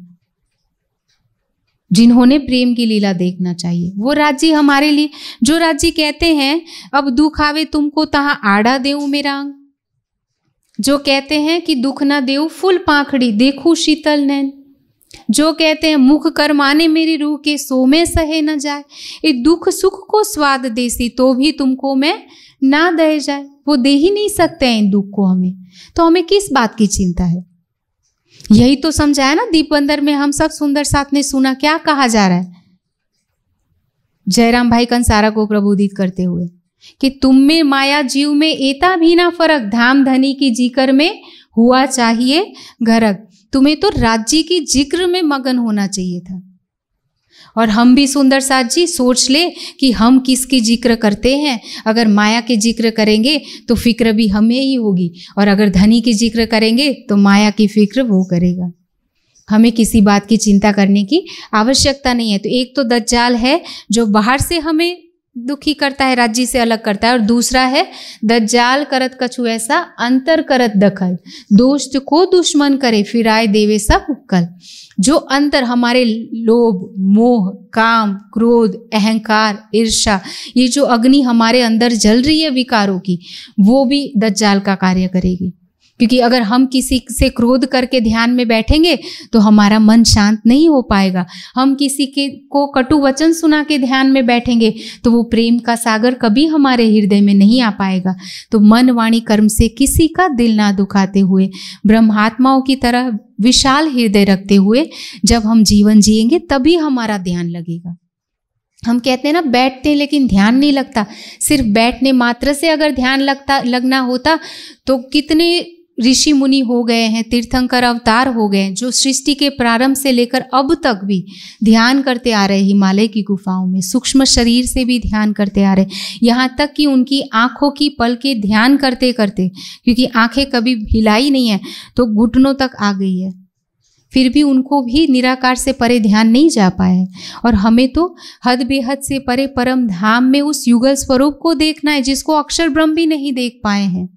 जिन्होंने प्रेम की लीला देखना चाहिए वो राज्य हमारे लिए जो राज्य कहते हैं अब दुख आवे तुमको तहा आड़ा देऊ मेरा अंग जो कहते हैं कि दुख ना देऊ फुल पाखड़ी देखू शीतल नैन जो कहते हैं मुख कर माने मेरी रूह के सो में सहे न जाए ये दुख सुख को स्वाद देसी तो भी तुमको मैं ना दे जाए वो दे ही नहीं सकते हैं इन दुख को हमें तो हमें किस बात की चिंता है यही तो समझाया ना दीप बंदर में हम सब सुंदर साथ ने सुना क्या कहा जा रहा है जयराम भाई कंसारा को प्रबोधित करते हुए कि तुम में माया जीव में एता भी ना फर्क धाम धनी की जीकर में हुआ चाहिए घरक तुम्हें तो राज्य की जिक्र में मगन होना चाहिए था और हम भी सुंदर साज जी सोच ले कि हम किसकी जिक्र करते हैं अगर माया के जिक्र करेंगे तो फिक्र भी हमें ही होगी और अगर धनी की जिक्र करेंगे तो माया की फिक्र वो करेगा हमें किसी बात की चिंता करने की आवश्यकता नहीं है तो एक तो दज्जाल है जो बाहर से हमें दुखी करता है राज्य से अलग करता है और दूसरा है दज्जाल करत कछु ऐसा अंतर करत दखल दोस्त को दुश्मन करे फिराए देवे सब उपकल जो अंतर हमारे लोभ मोह काम क्रोध अहंकार ईर्षा ये जो अग्नि हमारे अंदर जल रही है विकारों की वो भी दज्जाल का कार्य करेगी क्योंकि अगर हम किसी से क्रोध करके ध्यान में बैठेंगे तो हमारा मन शांत नहीं हो पाएगा हम किसी के को कटु वचन सुना के ध्यान में बैठेंगे तो वो प्रेम का सागर कभी हमारे हृदय में नहीं आ पाएगा तो मन वाणी कर्म से किसी का दिल ना दुखाते हुए ब्रह्मात्माओं की तरह विशाल हृदय रखते हुए जब हम जीवन जियेंगे तभी हमारा ध्यान लगेगा हम कहते हैं ना बैठते हैं लेकिन ध्यान नहीं लगता सिर्फ बैठने मात्र से अगर ध्यान लगता लगना होता तो कितने ऋषि मुनि हो गए हैं तीर्थंकर अवतार हो गए हैं जो सृष्टि के प्रारंभ से लेकर अब तक भी ध्यान करते आ रहे हिमालय की गुफाओं में सूक्ष्म शरीर से भी ध्यान करते आ रहे यहाँ तक कि उनकी आँखों की पल के ध्यान करते करते क्योंकि आँखें कभी हिलाई नहीं है तो घुटनों तक आ गई है फिर भी उनको भी निराकार से परे ध्यान नहीं जा पाए और हमें तो हद बेहद से परे परम धाम में उस युगल स्वरूप को देखना है जिसको अक्षर ब्रह्म भी नहीं देख पाए हैं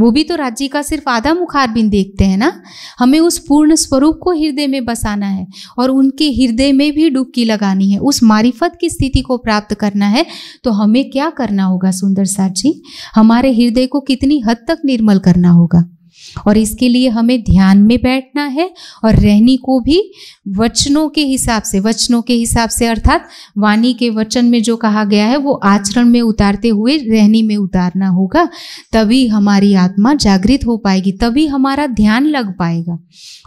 वो भी तो राज्य का सिर्फ आधा मुखार बिन देखते हैं ना हमें उस पूर्ण स्वरूप को हृदय में बसाना है और उनके हृदय में भी डुबकी लगानी है उस मारिफत की स्थिति को प्राप्त करना है तो हमें क्या करना होगा सुंदर साहब जी हमारे हृदय को कितनी हद तक निर्मल करना होगा और इसके लिए हमें ध्यान में बैठना है और रहनी को भी वचनों के हिसाब से वचनों के हिसाब से अर्थात वाणी के वचन में जो कहा गया है वो आचरण में उतारते हुए रहनी में उतारना होगा तभी हमारी आत्मा जागृत हो पाएगी तभी हमारा ध्यान लग पाएगा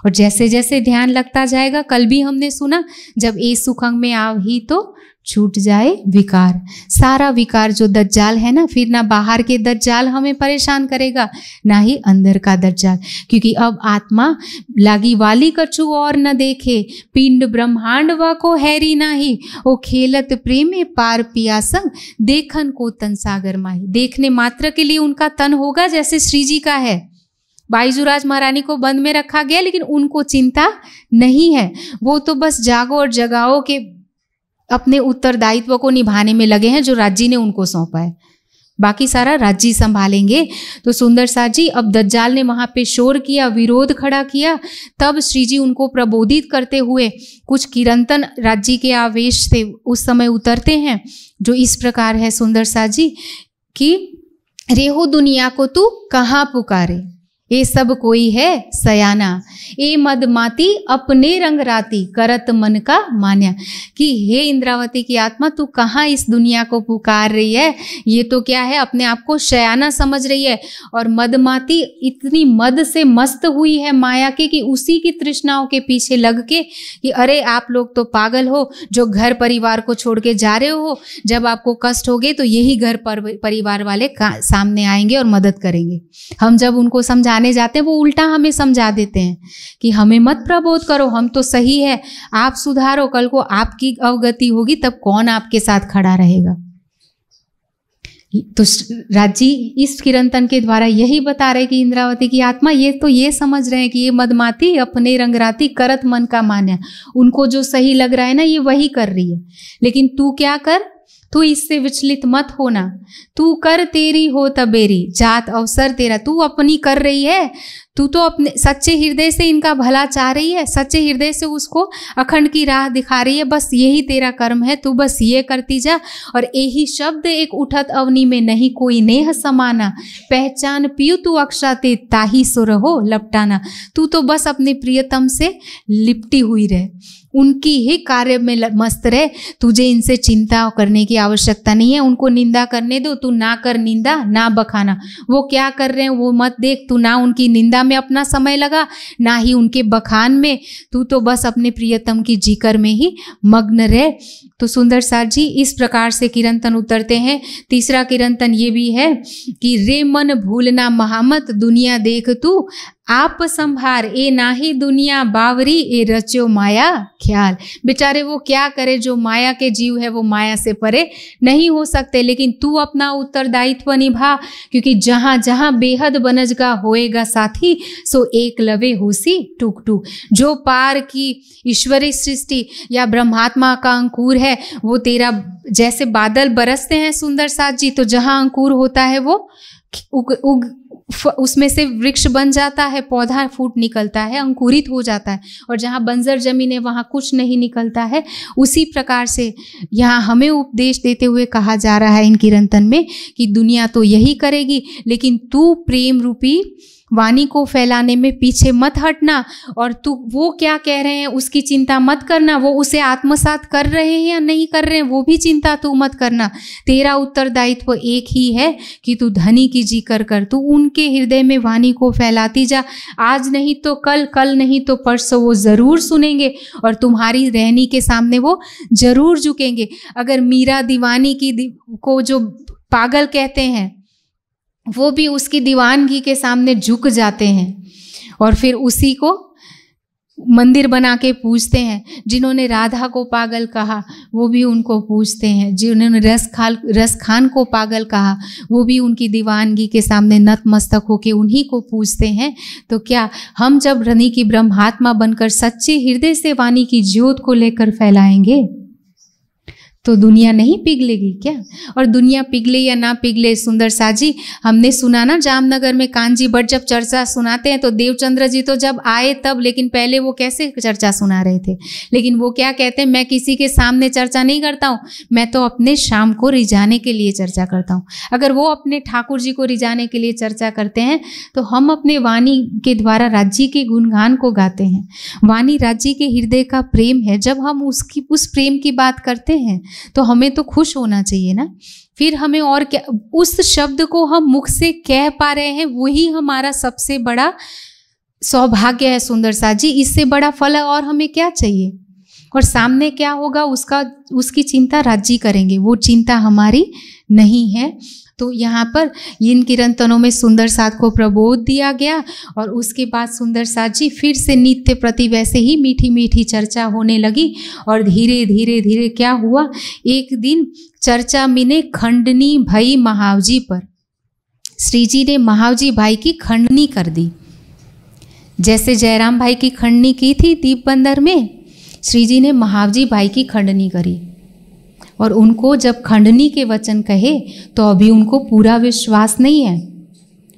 और जैसे जैसे ध्यान लगता जाएगा कल भी हमने सुना जब ए सुखंग में आव ही तो छूट जाए विकार सारा विकार जो दज्जाल है ना फिर ना बाहर के दज्जाल हमें परेशान करेगा ना ही अंदर का दज्जाल क्योंकि अब आत्मा लागी वाली कछु और न देखे पिंड ब्रह्मांड व को हैरी ही ओ खेलत प्रेम पार पियासंग देखन को तन सागर माही देखने मात्र के लिए उनका तन होगा जैसे श्री जी का है बाईजूराज महारानी को बंद में रखा गया लेकिन उनको चिंता नहीं है वो तो बस जागो और जगाओ के अपने उत्तरदायित्व को निभाने में लगे हैं जो राज्य ने उनको सौंपा है बाकी सारा राज्य संभालेंगे तो सुंदर शाह जी अब दज्जाल ने वहाँ पे शोर किया विरोध खड़ा किया तब श्री जी उनको प्रबोधित करते हुए कुछ किरंतन राज्य के आवेश से उस समय उतरते हैं जो इस प्रकार है सुंदर साह जी कि रेहो दुनिया को तू कहाँ पुकारे ये सब कोई है सयाना ये मदमाती अपने रंग राती करत मन का मान्या कि हे इंद्रावती की आत्मा तू कहाँ इस दुनिया को पुकार रही है ये तो क्या है अपने आप को सयाना समझ रही है और मदमाती इतनी मद से मस्त हुई है माया के कि उसी की तृष्णाओं के पीछे लग के कि अरे आप लोग तो पागल हो जो घर परिवार को छोड़ के जा रहे हो जब आपको कष्ट हो गए तो यही घर परिवार वाले सामने आएंगे और मदद करेंगे हम जब उनको समझा समझाने जाते हैं वो उल्टा हमें समझा देते हैं कि हमें मत प्रबोध करो हम तो सही है आप सुधारो कल को आपकी अवगति होगी तब कौन आपके साथ खड़ा रहेगा तो राजी इस किरणतन के द्वारा यही बता रहे कि इंद्रावती की आत्मा ये तो ये समझ रहे हैं कि ये मदमाती अपने रंगराती करत मन का मान्य उनको जो सही लग रहा है ना ये वही कर रही है लेकिन तू क्या कर तू इससे विचलित मत होना तू कर तेरी हो तबेरी जात अवसर तेरा तू अपनी कर रही है तू तो अपने सच्चे हृदय से इनका भला चाह रही है सच्चे हृदय से उसको अखंड की राह दिखा रही है बस यही तेरा कर्म है तू बस ये करती जा और यही शब्द एक उठत अवनी में नहीं कोई नेह समाना पहचान पियो तू अक्षाते ताही सुर हो लपटाना तू तो बस अपने प्रियतम से लिपटी हुई रहे उनकी ही कार्य में मस्त रहे तुझे इनसे चिंता करने की आवश्यकता नहीं है उनको निंदा करने दो तू ना कर निंदा ना बखाना वो क्या कर रहे हैं वो मत देख तू ना उनकी निंदा में अपना समय लगा ना ही उनके बखान में तू तो बस अपने प्रियतम की जिकर में ही मग्न रहे तो सुंदर सा जी इस प्रकार से किरणतन उतरते हैं तीसरा किरंतन ये भी है कि रे मन भूलना महामत दुनिया देख तू आप संभार ए नाही दुनिया बावरी ए रचो माया ख्याल बेचारे वो क्या करे जो माया के जीव है वो माया से परे नहीं हो सकते लेकिन तू अपना उत्तरदायित्व निभा क्योंकि जहाँ जहां बेहद बनजगा होएगा साथी सो एक लवे होसी टूक टूक जो पार की ईश्वरी सृष्टि या ब्रह्मात्मा का अंकुर है वो तेरा जैसे बादल बरसते हैं सुंदर साथ जी तो जहाँ अंकुर होता है वो उग उग उसमें से वृक्ष बन जाता है पौधा फूट निकलता है अंकुरित हो जाता है और जहाँ बंजर जमीन है वहाँ कुछ नहीं निकलता है उसी प्रकार से यहाँ हमें उपदेश देते हुए कहा जा रहा है इन किरंतन में कि दुनिया तो यही करेगी लेकिन तू प्रेम रूपी वाणी को फैलाने में पीछे मत हटना और तू वो क्या कह रहे हैं उसकी चिंता मत करना वो उसे आत्मसात कर रहे हैं या नहीं कर रहे हैं वो भी चिंता तू मत करना तेरा उत्तरदायित्व एक ही है कि तू धनी की जी कर कर तू उनके हृदय में वाणी को फैलाती जा आज नहीं तो कल कल नहीं तो परसों वो ज़रूर सुनेंगे और तुम्हारी रहनी के सामने वो ज़रूर झुकेंगे अगर मीरा दीवानी की दि, को जो पागल कहते हैं वो भी उसकी दीवानगी के सामने झुक जाते हैं और फिर उसी को मंदिर बना के पूजते हैं जिन्होंने राधा को पागल कहा वो भी उनको पूजते हैं जिन्होंने रस खाल रस खान को पागल कहा वो भी उनकी दीवानगी के सामने नतमस्तक होके उन्हीं को पूजते हैं तो क्या हम जब रनी की ब्रह्मात्मा बनकर सच्चे हृदय से वाणी की ज्योत को लेकर फैलाएंगे तो दुनिया नहीं पिघलेगी क्या और दुनिया पिघले या ना पिघले सुंदर साजी हमने सुना ना जामनगर में कांजी भट्ट जब चर्चा सुनाते हैं तो देवचंद्र जी तो जब आए तब लेकिन पहले वो कैसे चर्चा सुना रहे थे लेकिन वो क्या कहते हैं मैं किसी के सामने चर्चा नहीं करता हूँ मैं तो अपने शाम को रिझाने के लिए चर्चा करता हूँ अगर वो अपने ठाकुर जी को रिझाने के लिए चर्चा करते हैं तो हम अपने वाणी के द्वारा राज्य के गुणगान को गाते हैं वाणी राज्य के हृदय का प्रेम है जब हम उसकी उस प्रेम की बात करते हैं तो हमें तो खुश होना चाहिए ना फिर हमें और क्या उस शब्द को हम मुख से कह पा रहे हैं वही हमारा सबसे बड़ा सौभाग्य है सुंदर सा जी इससे बड़ा फल है और हमें क्या चाहिए और सामने क्या होगा उसका उसकी चिंता राज्य करेंगे वो चिंता हमारी नहीं है तो यहाँ पर इन किरण तनों में सुंदर साध को प्रबोध दिया गया और उसके बाद सुंदर साध जी फिर से नित्य प्रति वैसे ही मीठी मीठी चर्चा होने लगी और धीरे धीरे धीरे क्या हुआ एक दिन चर्चा मिने खंडनी भई महावजी पर श्री जी ने महावजी भाई की खंडनी कर दी जैसे जयराम भाई की खंडनी की थी दीप बंदर में श्री जी ने महावजी भाई की खंडनी करी और उनको जब खंडनी के वचन कहे तो अभी उनको पूरा विश्वास नहीं है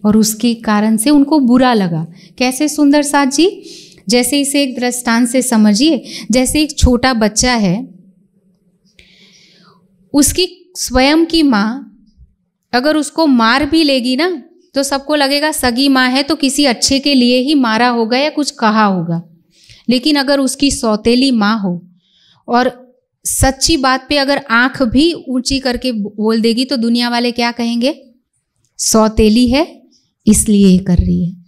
और उसके कारण से उनको बुरा लगा कैसे सुंदर साथ जी जैसे इसे एक दृष्टांत से समझिए जैसे एक छोटा बच्चा है उसकी स्वयं की माँ अगर उसको मार भी लेगी ना तो सबको लगेगा सगी माँ है तो किसी अच्छे के लिए ही मारा होगा या कुछ कहा होगा लेकिन अगर उसकी सौतेली माँ हो और सच्ची बात पे अगर आंख भी ऊंची करके बोल देगी तो दुनिया वाले क्या कहेंगे सौतेली है इसलिए ये कर रही है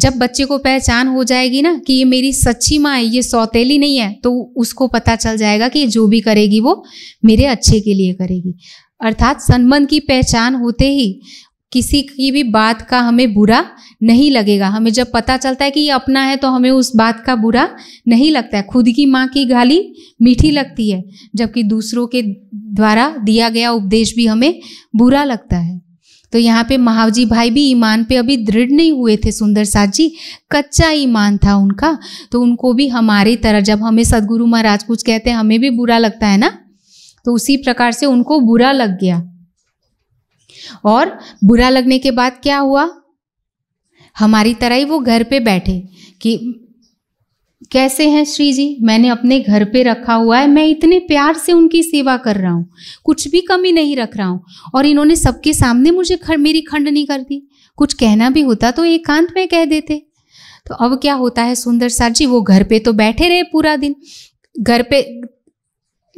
जब बच्चे को पहचान हो जाएगी ना कि ये मेरी सच्ची माँ है ये सौतेली नहीं है तो उसको पता चल जाएगा कि जो भी करेगी वो मेरे अच्छे के लिए करेगी अर्थात सन्मन की पहचान होते ही किसी की भी बात का हमें बुरा नहीं लगेगा हमें जब पता चलता है कि ये अपना है तो हमें उस बात का बुरा नहीं लगता है खुद की माँ की गाली मीठी लगती है जबकि दूसरों के द्वारा दिया गया उपदेश भी हमें बुरा लगता है तो यहाँ पे महावजी भाई भी ईमान पे अभी दृढ़ नहीं हुए थे सुंदर साथ जी कच्चा ईमान था उनका तो उनको भी हमारी तरह जब हमें सदगुरु महाराज कुछ कहते हैं हमें भी बुरा लगता है ना तो उसी प्रकार से उनको बुरा लग गया और बुरा लगने के बाद क्या हुआ हमारी तरह ही वो घर पे बैठे कि कैसे हैं श्री जी मैंने अपने घर पे रखा हुआ है मैं इतने प्यार से उनकी सेवा कर रहा हूँ कुछ भी कमी नहीं रख रहा हूँ और इन्होंने सबके सामने मुझे खर, मेरी खंडनी कर दी कुछ कहना भी होता तो एकांत में कह देते तो अब क्या होता है सुंदर सर जी वो घर पे तो बैठे रहे पूरा दिन घर पे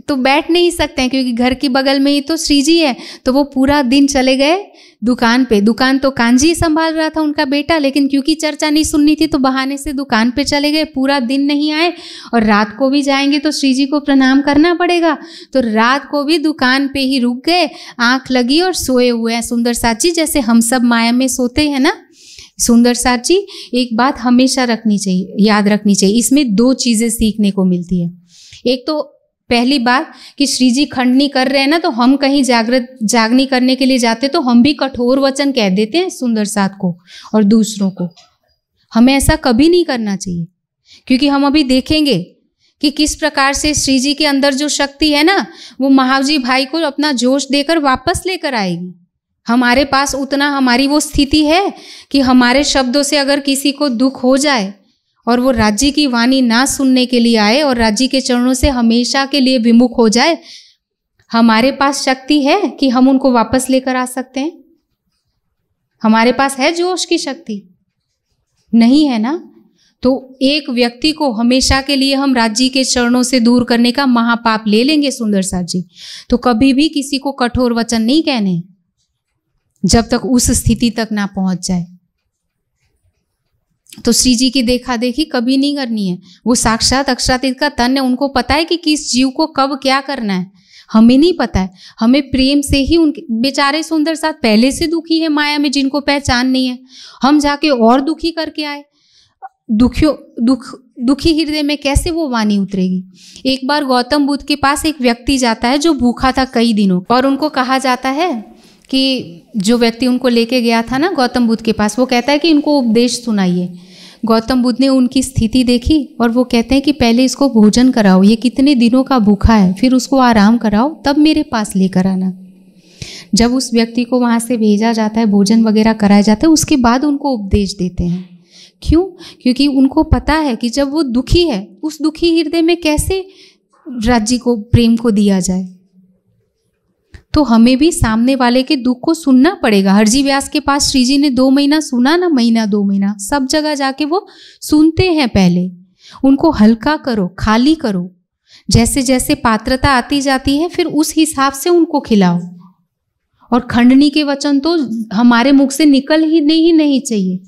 तो बैठ नहीं सकते हैं क्योंकि घर के बगल में ही तो श्री जी है तो वो पूरा दिन चले गए दुकान पे दुकान तो कांजी संभाल रहा था उनका बेटा लेकिन क्योंकि चर्चा नहीं सुननी थी तो बहाने से दुकान पे चले गए पूरा दिन नहीं आए और रात को भी जाएंगे तो श्री जी को प्रणाम करना पड़ेगा तो रात को भी दुकान पे ही रुक गए आंख लगी और सोए हुए हैं सुंदर साची जैसे हम सब माया में सोते हैं ना सुंदर साची एक बात हमेशा रखनी चाहिए याद रखनी चाहिए इसमें दो चीज़ें सीखने को मिलती है एक तो पहली बात कि श्री जी खंडनी कर रहे हैं ना तो हम कहीं जागृत जागनी करने के लिए जाते तो हम भी कठोर वचन कह देते हैं सुंदर साथ को और दूसरों को हमें ऐसा कभी नहीं करना चाहिए क्योंकि हम अभी देखेंगे कि किस प्रकार से श्री जी के अंदर जो शक्ति है ना वो महावजी भाई को अपना जोश देकर वापस लेकर आएगी हमारे पास उतना हमारी वो स्थिति है कि हमारे शब्दों से अगर किसी को दुख हो जाए और वो राज्य की वाणी ना सुनने के लिए आए और राज्य के चरणों से हमेशा के लिए विमुख हो जाए हमारे पास शक्ति है कि हम उनको वापस लेकर आ सकते हैं हमारे पास है जोश की शक्ति नहीं है ना तो एक व्यक्ति को हमेशा के लिए हम राज्य के चरणों से दूर करने का महापाप ले लेंगे सुंदर साहब जी तो कभी भी किसी को कठोर वचन नहीं कहने जब तक उस स्थिति तक ना पहुंच जाए तो श्री जी की देखा देखी कभी नहीं करनी है वो साक्षात अक्षरातीत का तन है उनको पता है कि किस जीव को कब क्या करना है हमें नहीं पता है हमें प्रेम से ही उनके बेचारे सुंदर साथ पहले से दुखी है माया में जिनको पहचान नहीं है हम जाके और दुखी करके आए दुखियों दुख दुखी हृदय में कैसे वो वाणी उतरेगी एक बार गौतम बुद्ध के पास एक व्यक्ति जाता है जो भूखा था कई दिनों और उनको कहा जाता है कि जो व्यक्ति उनको लेके गया था ना गौतम बुद्ध के पास वो कहता है कि इनको उपदेश सुनाइए गौतम बुद्ध ने उनकी स्थिति देखी और वो कहते हैं कि पहले इसको भोजन कराओ ये कितने दिनों का भूखा है फिर उसको आराम कराओ तब मेरे पास लेकर आना जब उस व्यक्ति को वहाँ से भेजा जाता है भोजन वगैरह कराया जाता है उसके बाद उनको उपदेश देते हैं क्यों क्योंकि उनको पता है कि जब वो दुखी है उस दुखी हृदय में कैसे राज्य को प्रेम को दिया जाए तो हमें भी सामने वाले के दुख को सुनना पड़ेगा हरजी व्यास के पास श्री जी ने दो महीना सुना ना महीना दो महीना सब जगह जाके वो सुनते हैं पहले उनको हल्का करो खाली करो जैसे जैसे पात्रता आती जाती है फिर उस हिसाब से उनको खिलाओ और खंडनी के वचन तो हमारे मुख से निकल ही नहीं नहीं चाहिए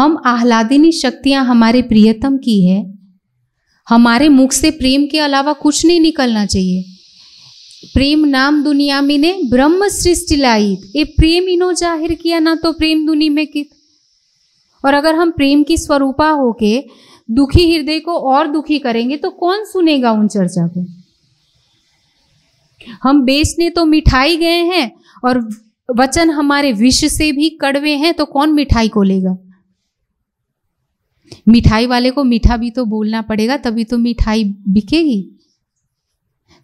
हम आह्लादिनी शक्तियां हमारे प्रियतम की है हमारे मुख से प्रेम के अलावा कुछ नहीं निकलना चाहिए नाम दुनिया में ने ब्रह्म सृष्टि लाई ये प्रेम इनो जाहिर किया ना तो प्रेम दुनिया में कित और अगर हम प्रेम की स्वरूपा होके दुखी हृदय को और दुखी करेंगे तो कौन सुनेगा उन चर्चा को हम बेचने तो मिठाई गए हैं और वचन हमारे विष से भी कड़वे हैं तो कौन मिठाई को लेगा मिठाई वाले को मीठा भी तो बोलना पड़ेगा तभी तो मिठाई बिकेगी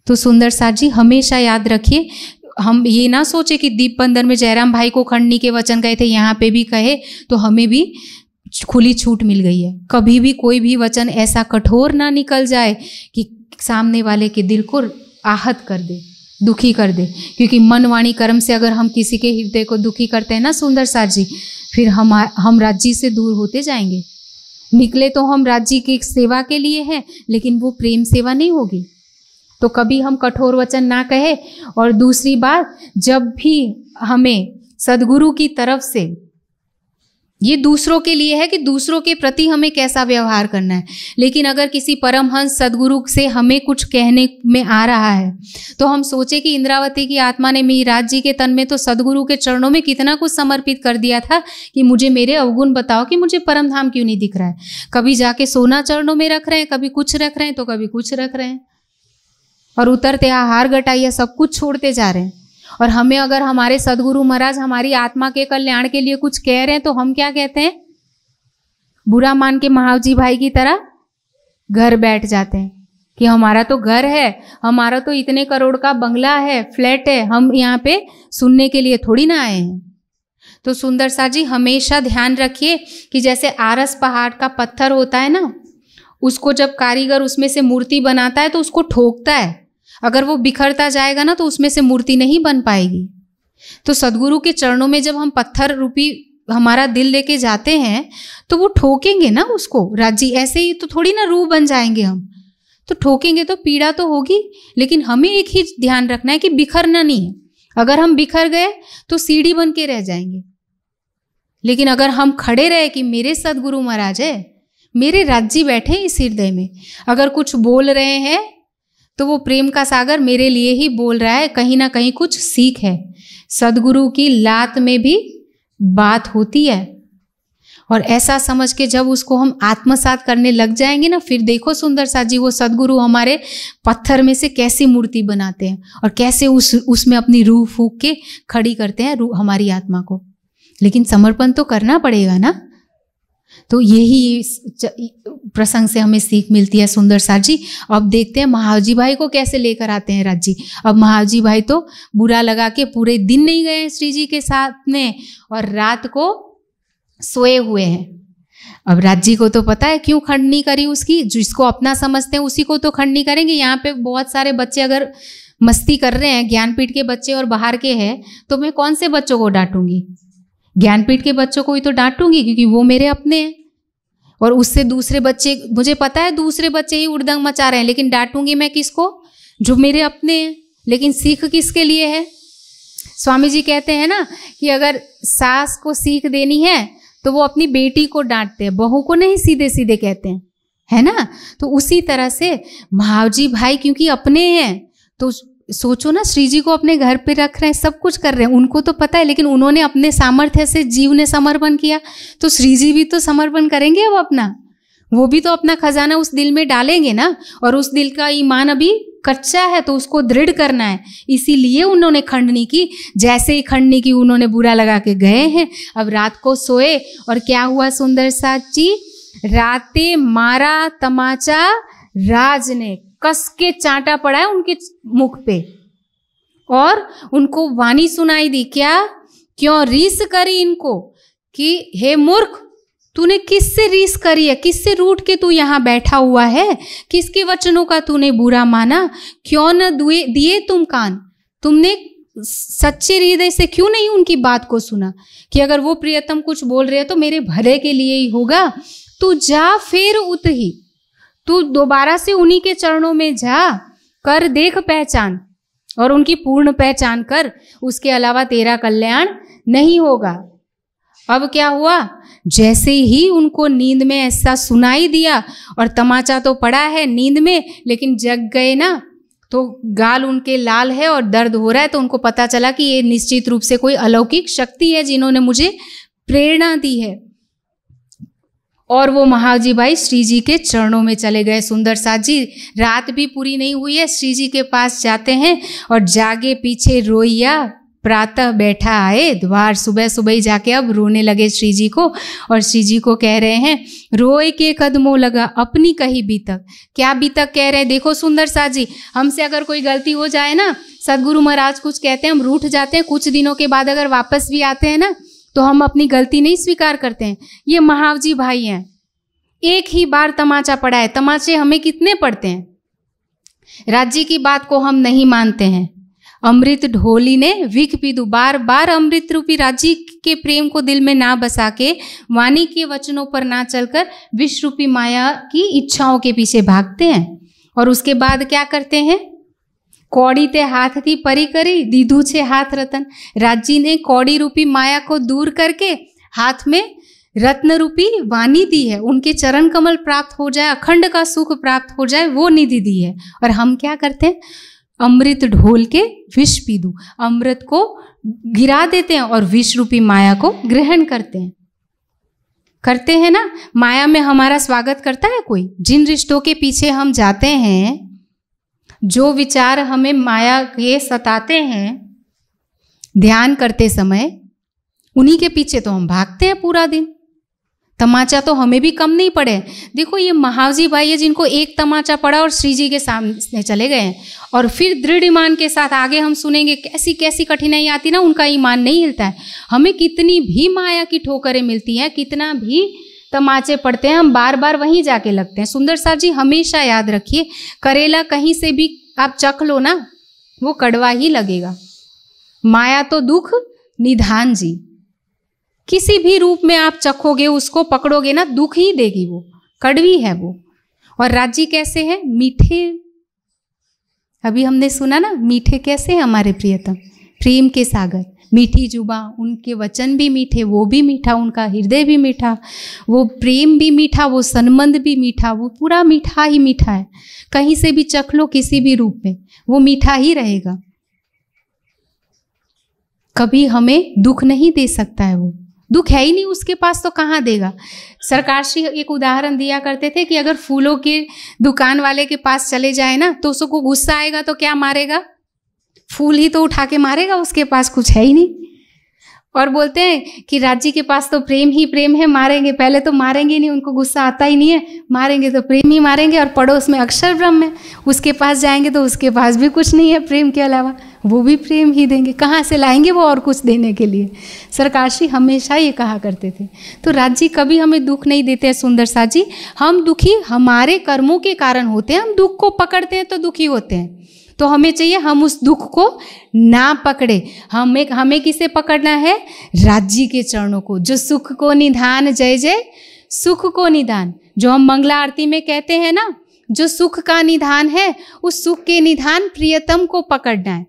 तो सुंदर सा जी हमेशा याद रखिए हम ये ना सोचे कि दीप बंदर में जयराम भाई को खंडनी के वचन गए थे यहाँ पे भी कहे तो हमें भी खुली छूट मिल गई है कभी भी कोई भी वचन ऐसा कठोर ना निकल जाए कि सामने वाले के दिल को आहत कर दे दुखी कर दे क्योंकि मन वाणी कर्म से अगर हम किसी के हृदय को दुखी करते हैं ना सुंदर साथ जी फिर हम हम राज्य से दूर होते जाएंगे निकले तो हम राज्य की सेवा के लिए हैं लेकिन वो प्रेम सेवा नहीं होगी तो कभी हम कठोर वचन ना कहे और दूसरी बात जब भी हमें सदगुरु की तरफ से ये दूसरों के लिए है कि दूसरों के प्रति हमें कैसा व्यवहार करना है लेकिन अगर किसी परमहंस सदगुरु से हमें कुछ कहने में आ रहा है तो हम सोचे कि इंद्रावती की आत्मा ने मीराज जी के तन में तो सदगुरु के चरणों में कितना कुछ समर्पित कर दिया था कि मुझे मेरे अवगुण बताओ कि मुझे परमधाम क्यों नहीं दिख रहा है कभी जाके सोना चरणों में रख रहे हैं कभी कुछ रख रहे हैं तो कभी कुछ रख रहे हैं और उतरते हार घटाइए सब कुछ छोड़ते जा रहे हैं और हमें अगर हमारे सदगुरु महाराज हमारी आत्मा के कल्याण के लिए कुछ कह रहे हैं तो हम क्या कहते हैं बुरा मान के महावजी भाई की तरह घर बैठ जाते हैं कि हमारा तो घर है हमारा तो इतने करोड़ का बंगला है फ्लैट है हम यहाँ पे सुनने के लिए थोड़ी ना आए हैं तो सुंदर सा जी हमेशा ध्यान रखिए कि जैसे आरस पहाड़ का पत्थर होता है ना उसको जब कारीगर उसमें से मूर्ति बनाता है तो उसको ठोकता है अगर वो बिखरता जाएगा ना तो उसमें से मूर्ति नहीं बन पाएगी तो सदगुरु के चरणों में जब हम पत्थर रूपी हमारा दिल लेके जाते हैं तो वो ठोकेंगे ना उसको राजी ऐसे ही तो थोड़ी ना रूह बन जाएंगे हम तो ठोकेंगे तो पीड़ा तो होगी लेकिन हमें एक ही ध्यान रखना है कि बिखरना नहीं है अगर हम बिखर गए तो सीढ़ी बन के रह जाएंगे लेकिन अगर हम खड़े रहे कि मेरे सदगुरु महाराज है मेरे राज्य बैठे इस हृदय में अगर कुछ बोल रहे हैं तो वो प्रेम का सागर मेरे लिए ही बोल रहा है कहीं ना कहीं कुछ सीख है सदगुरु की लात में भी बात होती है और ऐसा समझ के जब उसको हम आत्मसात करने लग जाएंगे ना फिर देखो सुंदर सा जी वो सदगुरु हमारे पत्थर में से कैसी मूर्ति बनाते हैं और कैसे उस उसमें अपनी रूह फूक के खड़ी करते हैं हमारी आत्मा को लेकिन समर्पण तो करना पड़ेगा ना तो यही प्रसंग से हमें सीख मिलती है सुंदर सार जी अब देखते हैं महावजी भाई को कैसे लेकर आते हैं राज जी अब महावजी भाई तो बुरा लगा के पूरे दिन नहीं गए श्री जी के साथ में और रात को सोए हुए हैं अब जी को तो पता है क्यों खंडनी करी उसकी जिसको अपना समझते हैं उसी को तो खंडनी करेंगे यहाँ पे बहुत सारे बच्चे अगर मस्ती कर रहे हैं ज्ञानपीठ के बच्चे और बाहर के हैं तो मैं कौन से बच्चों को डांटूंगी ज्ञानपीठ के बच्चों को ही तो डांटूंगी क्योंकि वो मेरे अपने हैं और उससे दूसरे बच्चे मुझे पता है दूसरे बच्चे ही उड़दंग मचा रहे हैं लेकिन डांटूंगी मैं किसको जो मेरे अपने हैं लेकिन सीख किसके लिए है स्वामी जी कहते हैं ना कि अगर सास को सीख देनी है तो वो अपनी बेटी को डांटते हैं बहू को नहीं सीधे सीधे कहते हैं है ना तो उसी तरह से महावजी भाई क्योंकि अपने हैं तो सोचो ना श्री जी को अपने घर पे रख रहे हैं सब कुछ कर रहे हैं उनको तो पता है लेकिन उन्होंने अपने सामर्थ्य से जीव ने समर्पण किया तो श्री जी भी तो समर्पण करेंगे अब अपना वो भी तो अपना खजाना उस दिल में डालेंगे ना और उस दिल का ईमान अभी कच्चा है तो उसको दृढ़ करना है इसीलिए उन्होंने खंडनी की जैसे ही खंडनी की उन्होंने बुरा लगा के गए हैं अब रात को सोए और क्या हुआ सुंदर साथ जी रातें मारा तमाचा राज ने कस के चांटा पड़ा है उनके मुख पे और उनको वाणी सुनाई दी क्या क्यों रीस करी इनको कि हे मूर्ख तूने किससे रीस करी है किससे रूट के तू यहाँ बैठा हुआ है किसके वचनों का तूने बुरा माना क्यों न दुए दिए तुम कान तुमने सच्चे हृदय से क्यों नहीं उनकी बात को सुना कि अगर वो प्रियतम कुछ बोल रहे हैं तो मेरे भले के लिए ही होगा तू जा फिर ही तू दोबारा से उन्हीं के चरणों में जा कर देख पहचान और उनकी पूर्ण पहचान कर उसके अलावा तेरा कल्याण नहीं होगा अब क्या हुआ जैसे ही उनको नींद में ऐसा सुनाई दिया और तमाचा तो पड़ा है नींद में लेकिन जग गए ना तो गाल उनके लाल है और दर्द हो रहा है तो उनको पता चला कि ये निश्चित रूप से कोई अलौकिक शक्ति है जिन्होंने मुझे प्रेरणा दी है और वो महावजी भाई श्री जी के चरणों में चले गए सुंदर साथ जी रात भी पूरी नहीं हुई है श्री जी के पास जाते हैं और जागे पीछे रोइया प्रातः बैठा आए द्वार सुबह सुबह ही जाके अब रोने लगे श्री जी को और श्री जी को कह रहे हैं रोए के कदमों लगा अपनी कही बीतक क्या बीतक कह रहे हैं देखो सुंदर सा जी हमसे अगर कोई गलती हो जाए ना सदगुरु महाराज कुछ कहते हैं हम रूठ जाते हैं कुछ दिनों के बाद अगर वापस भी आते हैं ना तो हम अपनी गलती नहीं स्वीकार करते हैं ये महावजी भाई हैं एक ही बार तमाचा पड़ा है तमाचे हमें कितने पड़ते हैं राज्य की बात को हम नहीं मानते हैं अमृत ढोली ने विख पी दू बार बार अमृत रूपी राज्य के प्रेम को दिल में ना बसा के वाणी के वचनों पर ना चलकर विश्व रूपी माया की इच्छाओं के पीछे भागते हैं और उसके बाद क्या करते हैं हाथ थी परी करी दीधु छे हाथ रतन राजी ने कौड़ी रूपी माया को दूर करके हाथ में रत्न रूपी वाणी दी है उनके चरण कमल प्राप्त हो जाए अखंड का सुख प्राप्त हो जाए वो निधि दी है और हम क्या करते हैं अमृत ढोल के विष पी दू अमृत को गिरा देते हैं और विष रूपी माया को ग्रहण करते हैं करते हैं ना माया में हमारा स्वागत करता है कोई जिन रिश्तों के पीछे हम जाते हैं जो विचार हमें माया के सताते हैं ध्यान करते समय उन्हीं के पीछे तो हम भागते हैं पूरा दिन तमाचा तो हमें भी कम नहीं पड़े देखो ये महावजी भाई है जिनको एक तमाचा पड़ा और श्री जी के सामने चले गए और फिर दृढ़ ईमान के साथ आगे हम सुनेंगे कैसी कैसी कठिनाई आती ना उनका ईमान नहीं हिलता है हमें कितनी भी माया की ठोकरें मिलती हैं कितना भी तमाचे पड़ते हैं हम बार बार वहीं जाके लगते हैं सुंदर साहब जी हमेशा याद रखिए करेला कहीं से भी आप चख लो ना वो कड़वा ही लगेगा माया तो दुख निधान जी किसी भी रूप में आप चखोगे उसको पकड़ोगे ना दुख ही देगी वो कड़वी है वो और राज्य कैसे है मीठे अभी हमने सुना ना मीठे कैसे हैं हमारे प्रियतम प्रेम के सागर मीठी जुबा उनके वचन भी मीठे वो भी मीठा उनका हृदय भी मीठा वो प्रेम भी मीठा वो संबंध भी मीठा वो पूरा मीठा ही मीठा है कहीं से भी चख लो किसी भी रूप में वो मीठा ही रहेगा कभी हमें दुख नहीं दे सकता है वो दुख है ही नहीं उसके पास तो कहाँ देगा सरकार श्री एक उदाहरण दिया करते थे कि अगर फूलों के दुकान वाले के पास चले जाए ना तो उसको गुस्सा आएगा तो क्या मारेगा फूल ही तो उठा के मारेगा उसके पास कुछ है ही नहीं और बोलते हैं कि राज्य के पास तो प्रेम ही प्रेम है मारेंगे पहले तो मारेंगे नहीं उनको गुस्सा आता ही नहीं है मारेंगे तो प्रेम ही मारेंगे और पड़ोस में अक्षर ब्रह्म है उसके पास जाएंगे तो उसके पास भी कुछ नहीं है प्रेम के अलावा वो भी प्रेम ही देंगे कहाँ से लाएंगे वो और कुछ देने के लिए सरकार श्री हमेशा ये कहा करते थे तो राज्य कभी हमें दुख नहीं देते हैं सुंदर सा जी हम दुखी हमारे कर्मों के कारण होते हैं हम दुख को पकड़ते हैं तो दुखी होते हैं तो हमें चाहिए हम उस दुख को ना पकड़े हमें हमें किसे पकड़ना है राज्य के चरणों को जो सुख को निधान जय जय सुख को निधान जो हम मंगला आरती में कहते हैं ना जो सुख का निधान है उस सुख के निधान प्रियतम को पकड़ना है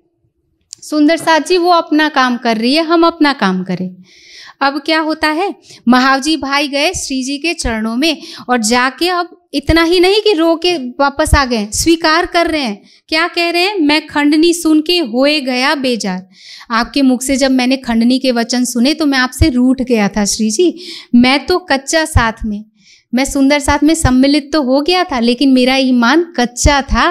सुंदर साथ जी वो अपना काम कर रही है हम अपना काम करें अब क्या होता है महावजी भाई गए श्री जी के चरणों में और जाके अब इतना ही नहीं कि रो के वापस आ गए स्वीकार कर रहे हैं क्या कह रहे हैं मैं खंडनी सुन के होए गया बेजार आपके मुख से जब मैंने खंडनी के वचन सुने तो मैं आपसे रूठ गया था श्री जी मैं तो कच्चा साथ में मैं सुंदर साथ में सम्मिलित तो हो गया था लेकिन मेरा ईमान कच्चा था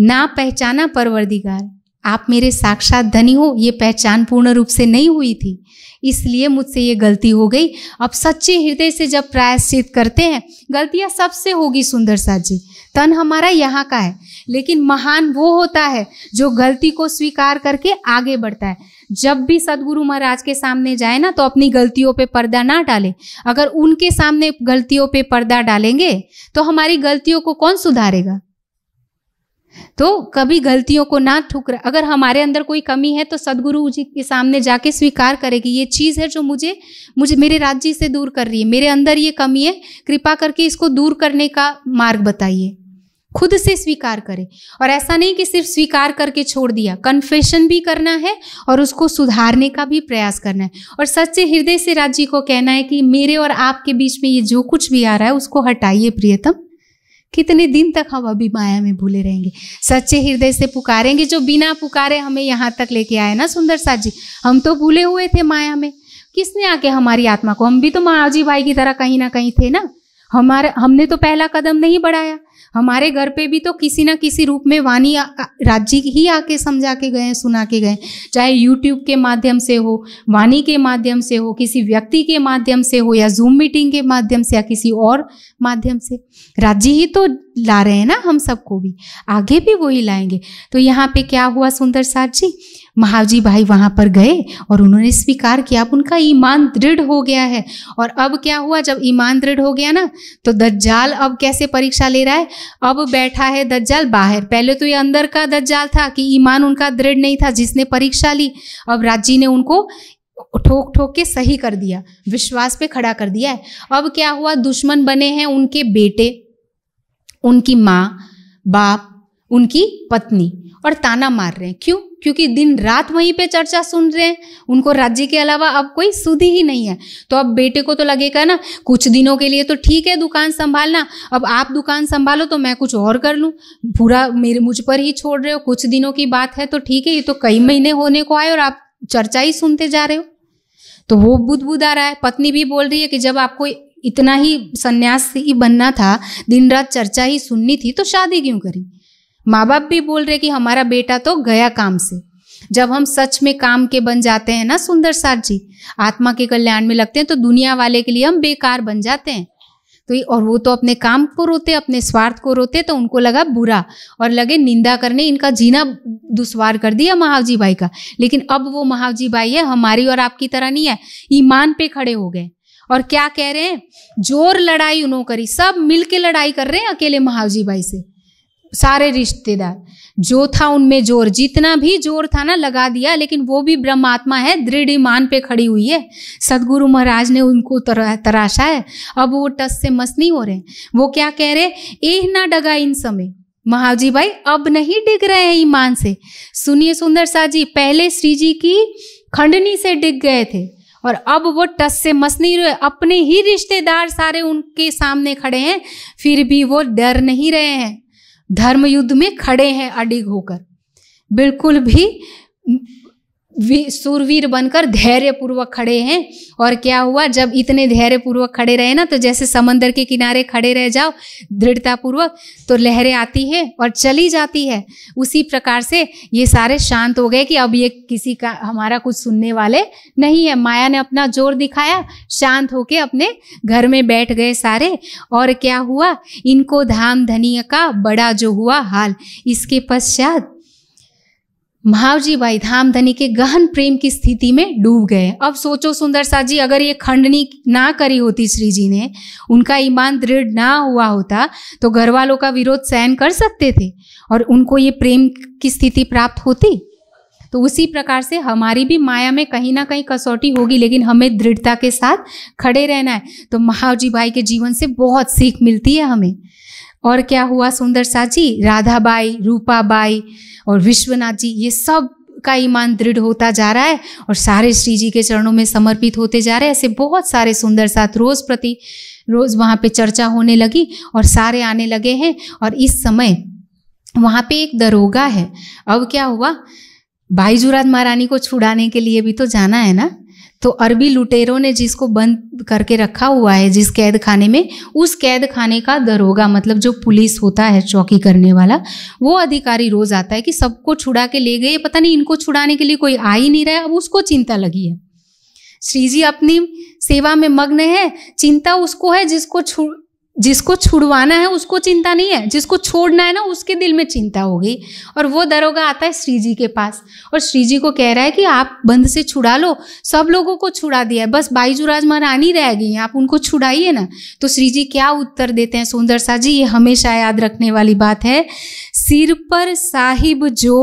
ना पहचाना परवरदिगार आप मेरे साक्षात धनी हो ये पहचान पूर्ण रूप से नहीं हुई थी इसलिए मुझसे ये गलती हो गई अब सच्चे हृदय से जब प्रायश्चित करते हैं गलतियाँ सबसे होगी सुंदर सा जी तन हमारा यहाँ का है लेकिन महान वो होता है जो गलती को स्वीकार करके आगे बढ़ता है जब भी सदगुरु महाराज के सामने जाए ना तो अपनी गलतियों पे पर्दा ना डाले अगर उनके सामने गलतियों पे पर्दा डालेंगे तो हमारी गलतियों को कौन सुधारेगा तो कभी गलतियों को ना ठुकर अगर हमारे अंदर कोई कमी है तो सदगुरु जी के सामने जाके स्वीकार करेगी ये चीज़ है जो मुझे मुझे मेरे राज्य से दूर कर रही है मेरे अंदर ये कमी है कृपा करके इसको दूर करने का मार्ग बताइए खुद से स्वीकार करें और ऐसा नहीं कि सिर्फ स्वीकार करके छोड़ दिया कन्फेशन भी करना है और उसको सुधारने का भी प्रयास करना है और सच्चे हृदय से राज्य को कहना है कि मेरे और आपके बीच में ये जो कुछ भी आ रहा है उसको हटाइए प्रियतम कितने दिन तक हम अभी माया में भूले रहेंगे सच्चे हृदय से पुकारेंगे जो बिना पुकारे हमें यहाँ तक लेके आए ना सुंदर साथ जी हम तो भूले हुए थे माया में किसने आके हमारी आत्मा को हम भी तो माओजी भाई की तरह कहीं ना कहीं थे ना हमारा हमने तो पहला कदम नहीं बढ़ाया हमारे घर पे भी तो किसी ना किसी रूप में वाणी राज्य ही आके समझा के गए सुना के गए चाहे यूट्यूब के माध्यम से हो वाणी के माध्यम से हो किसी व्यक्ति के माध्यम से हो या जूम मीटिंग के माध्यम से या किसी और माध्यम से राज्य ही तो ला रहे हैं ना हम सबको भी आगे भी वही लाएंगे तो यहाँ पे क्या हुआ सुंदर साथ जी महावजी भाई वहाँ पर गए और उन्होंने स्वीकार किया अब उनका ईमान दृढ़ हो गया है और अब क्या हुआ जब ईमान दृढ़ हो गया ना तो दज्जाल अब कैसे परीक्षा ले रहा है अब बैठा है दज्जाल बाहर पहले तो ये अंदर का दज्जाल था कि ईमान उनका दृढ़ नहीं था जिसने परीक्षा ली अब राज्य ने उनको ठोक ठोक के सही कर दिया विश्वास पे खड़ा कर दिया है अब क्या हुआ दुश्मन बने हैं उनके बेटे उनकी माँ बाप उनकी पत्नी और ताना मार रहे हैं क्यों क्योंकि दिन रात वहीं पे चर्चा सुन रहे हैं उनको राज्य के अलावा अब कोई सुधी ही नहीं है तो अब बेटे को तो लगेगा ना कुछ दिनों के लिए तो ठीक है दुकान संभालना अब आप दुकान संभालो तो मैं कुछ और कर लूँ पूरा मेरे मुझ पर ही छोड़ रहे हो कुछ दिनों की बात है तो ठीक है ये तो कई महीने होने को आए और आप चर्चा ही सुनते जा रहे हो तो वो बुदबुद आ रहा है पत्नी भी बोल रही है कि जब आपको इतना ही सन्यास ही बनना था दिन रात चर्चा ही सुननी थी तो शादी क्यों करी माँ बाप भी बोल रहे कि हमारा बेटा तो गया काम से जब हम सच में काम के बन जाते हैं ना सुंदर सार जी आत्मा के कल्याण में लगते हैं तो दुनिया वाले के लिए हम बेकार बन जाते हैं तो और वो तो अपने काम को रोते अपने स्वार्थ को रोते तो उनको लगा बुरा और लगे निंदा करने इनका जीना दुश्वार कर दिया महावजी भाई का लेकिन अब वो महावजी भाई है हमारी और आपकी तरह नहीं है ईमान पे खड़े हो गए और क्या कह रहे हैं जोर लड़ाई उन्होंने करी सब मिल के लड़ाई कर रहे हैं अकेले महावजी भाई से सारे रिश्तेदार जो था उनमें जोर जितना भी जोर था ना लगा दिया लेकिन वो भी ब्रह्मात्मा है दृढ़ ईमान पे खड़ी हुई है सदगुरु महाराज ने उनको तरा, तराशा है अब वो टस से मस नहीं हो रहे वो क्या कह रहे एह ना डगा इन समय महावजी भाई अब नहीं डिग रहे हैं ईमान से सुनिए सुंदर शाह जी पहले श्री जी की खंडनी से डिग गए थे और अब वो टस से मस नहीं रहे अपने ही रिश्तेदार सारे उनके सामने खड़े हैं फिर भी वो डर नहीं रहे हैं धर्म युद्ध में खड़े हैं अडिग होकर बिल्कुल भी सूरवीर बनकर धैर्य पूर्वक खड़े हैं और क्या हुआ जब इतने धैर्य पूर्वक खड़े रहे ना तो जैसे समंदर के किनारे खड़े रह जाओ दृढ़ता पूर्वक तो लहरें आती है और चली जाती है उसी प्रकार से ये सारे शांत हो गए कि अब ये किसी का हमारा कुछ सुनने वाले नहीं है माया ने अपना जोर दिखाया शांत होके अपने घर में बैठ गए सारे और क्या हुआ इनको धाम धनिया का बड़ा जो हुआ हाल इसके पश्चात महावजी भाई धाम धनी के गहन प्रेम की स्थिति में डूब गए अब सोचो सुंदर सा जी अगर ये खंडनी ना करी होती श्री जी ने उनका ईमान दृढ़ ना हुआ होता तो घर वालों का विरोध सहन कर सकते थे और उनको ये प्रेम की स्थिति प्राप्त होती तो उसी प्रकार से हमारी भी माया में कहीं ना कहीं कसौटी होगी लेकिन हमें दृढ़ता के साथ खड़े रहना है तो महावजी भाई के जीवन से बहुत सीख मिलती है हमें और क्या हुआ सुंदर जी राधाबाई रूपाबाई और विश्वनाथ जी ये सब का ईमान दृढ़ होता जा रहा है और सारे श्री जी के चरणों में समर्पित होते जा रहे हैं ऐसे बहुत सारे सुंदर साथ रोज प्रति रोज वहाँ पे चर्चा होने लगी और सारे आने लगे हैं और इस समय वहाँ पे एक दरोगा है अब क्या हुआ भाईजूरात महारानी को छुड़ाने के लिए भी तो जाना है ना तो अरबी लुटेरों ने जिसको बंद करके रखा हुआ है जिस कैद खाने में उस कैद खाने का दरोगा मतलब जो पुलिस होता है चौकी करने वाला वो अधिकारी रोज आता है कि सबको छुड़ा के ले गए पता नहीं इनको छुड़ाने के लिए कोई आ ही नहीं रहा है अब उसको चिंता लगी है श्री जी अपनी सेवा में मग्न है चिंता उसको है जिसको जिसको छुड़वाना है उसको चिंता नहीं है जिसको छोड़ना है ना उसके दिल में चिंता होगी और वो दरोगा आता है श्री जी के पास और श्री जी को कह रहा है कि आप बंद से छुड़ा लो सब लोगों को छुड़ा दिया है बस बाईजू राजमा रानी रह गई हैं आप उनको छुड़ाइए ना तो श्री जी क्या उत्तर देते हैं सुंदर शाह जी ये हमेशा याद रखने वाली बात है सिर पर साहिब जो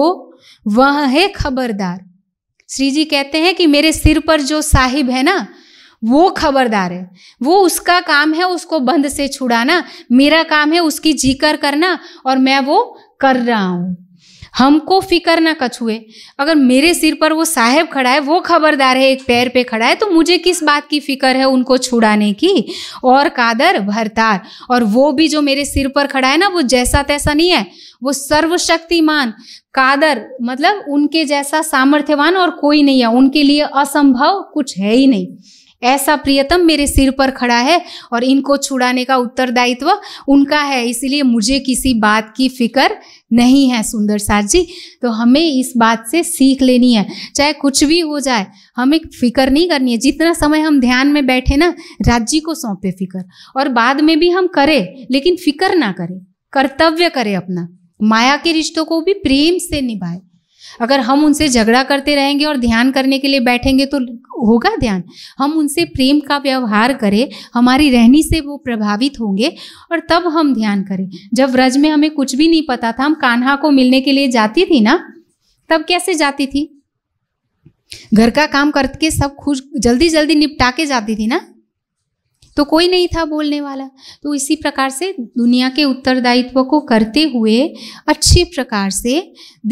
वह है खबरदार श्री जी कहते हैं कि मेरे सिर पर जो साहिब है ना वो खबरदार है वो उसका काम है उसको बंद से छुड़ाना मेरा काम है उसकी जिकर करना और मैं वो कर रहा हूँ हमको फिकर ना कछुए अगर मेरे सिर पर वो साहेब खड़ा है वो खबरदार है एक पैर पे खड़ा है तो मुझे किस बात की फिकर है उनको छुड़ाने की और कादर भरतार और वो भी जो मेरे सिर पर खड़ा है ना वो जैसा तैसा नहीं है वो सर्वशक्तिमान कादर मतलब उनके जैसा सामर्थ्यवान और कोई नहीं है उनके लिए असंभव कुछ है ही नहीं ऐसा प्रियतम मेरे सिर पर खड़ा है और इनको छुड़ाने का उत्तरदायित्व उनका है इसलिए मुझे किसी बात की फिक्र नहीं है सुंदर साथ जी तो हमें इस बात से सीख लेनी है चाहे कुछ भी हो जाए हमें फिक्र नहीं करनी है जितना समय हम ध्यान में बैठे ना राज्य को सौंपे फिक्र और बाद में भी हम करें लेकिन फिक्र ना करें कर्तव्य करें अपना माया के रिश्तों को भी प्रेम से निभाए अगर हम उनसे झगड़ा करते रहेंगे और ध्यान करने के लिए बैठेंगे तो होगा ध्यान हम उनसे प्रेम का व्यवहार करें हमारी रहनी से वो प्रभावित होंगे और तब हम ध्यान करें जब व्रज में हमें कुछ भी नहीं पता था हम कान्हा को मिलने के लिए जाती थी ना तब कैसे जाती थी घर का काम करके सब खुश जल्दी जल्दी निपटा के जाती थी ना तो कोई नहीं था बोलने वाला तो इसी प्रकार से दुनिया के उत्तरदायित्व को करते हुए अच्छे प्रकार से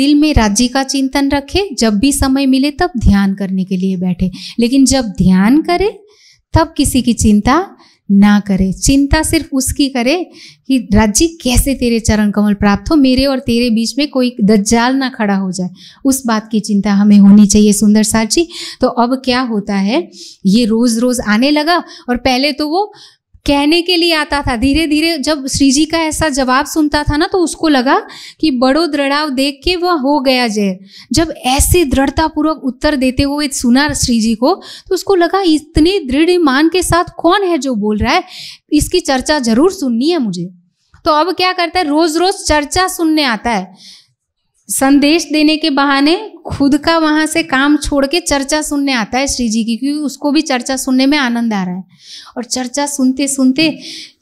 दिल में राज्य का चिंतन रखे जब भी समय मिले तब ध्यान करने के लिए बैठे लेकिन जब ध्यान करे तब किसी की चिंता ना करे चिंता सिर्फ उसकी करे कि राज्य कैसे तेरे चरण कमल प्राप्त हो मेरे और तेरे बीच में कोई दज्जाल ना खड़ा हो जाए उस बात की चिंता हमें होनी चाहिए सुंदर साची जी तो अब क्या होता है ये रोज रोज आने लगा और पहले तो वो कहने के लिए आता था धीरे धीरे जब श्री जी का ऐसा जवाब सुनता था ना तो उसको लगा कि बड़ो दृढ़ाव देख के वह हो गया जय जब ऐसे दृढ़तापूर्वक उत्तर देते हुए सुना श्री जी को तो उसको लगा इतने दृढ़ मान के साथ कौन है जो बोल रहा है इसकी चर्चा जरूर सुननी है मुझे तो अब क्या करता है रोज रोज चर्चा सुनने आता है संदेश देने के बहाने खुद का वहाँ से काम छोड़ के चर्चा सुनने आता है श्री जी की क्योंकि उसको भी चर्चा सुनने में आनंद आ रहा है और चर्चा सुनते सुनते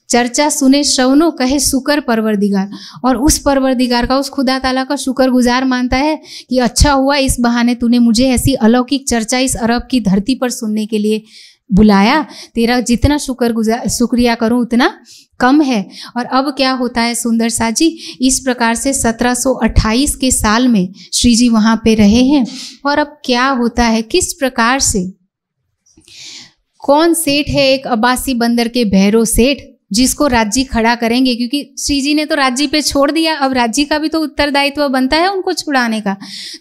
चर्चा सुने श्रवनो कहे शुकर परवरदिगार और उस परवरदिगार का उस खुदा ताला का शुक्र गुजार मानता है कि अच्छा हुआ इस बहाने तूने मुझे ऐसी अलौकिक चर्चा इस अरब की धरती पर सुनने के लिए बुलाया तेरा जितना शुक्र गुजार शुक्रिया करूं उतना कम है और अब क्या होता है सुंदर सा जी इस प्रकार से 1728 के साल में श्री जी वहाँ पे रहे हैं और अब क्या होता है किस प्रकार से कौन सेठ है एक अबासी बंदर के भैरव सेठ जिसको राज्य खड़ा करेंगे क्योंकि श्री जी ने तो राज्य पे छोड़ दिया अब राज्य का भी तो उत्तरदायित्व बनता है उनको छुड़ाने का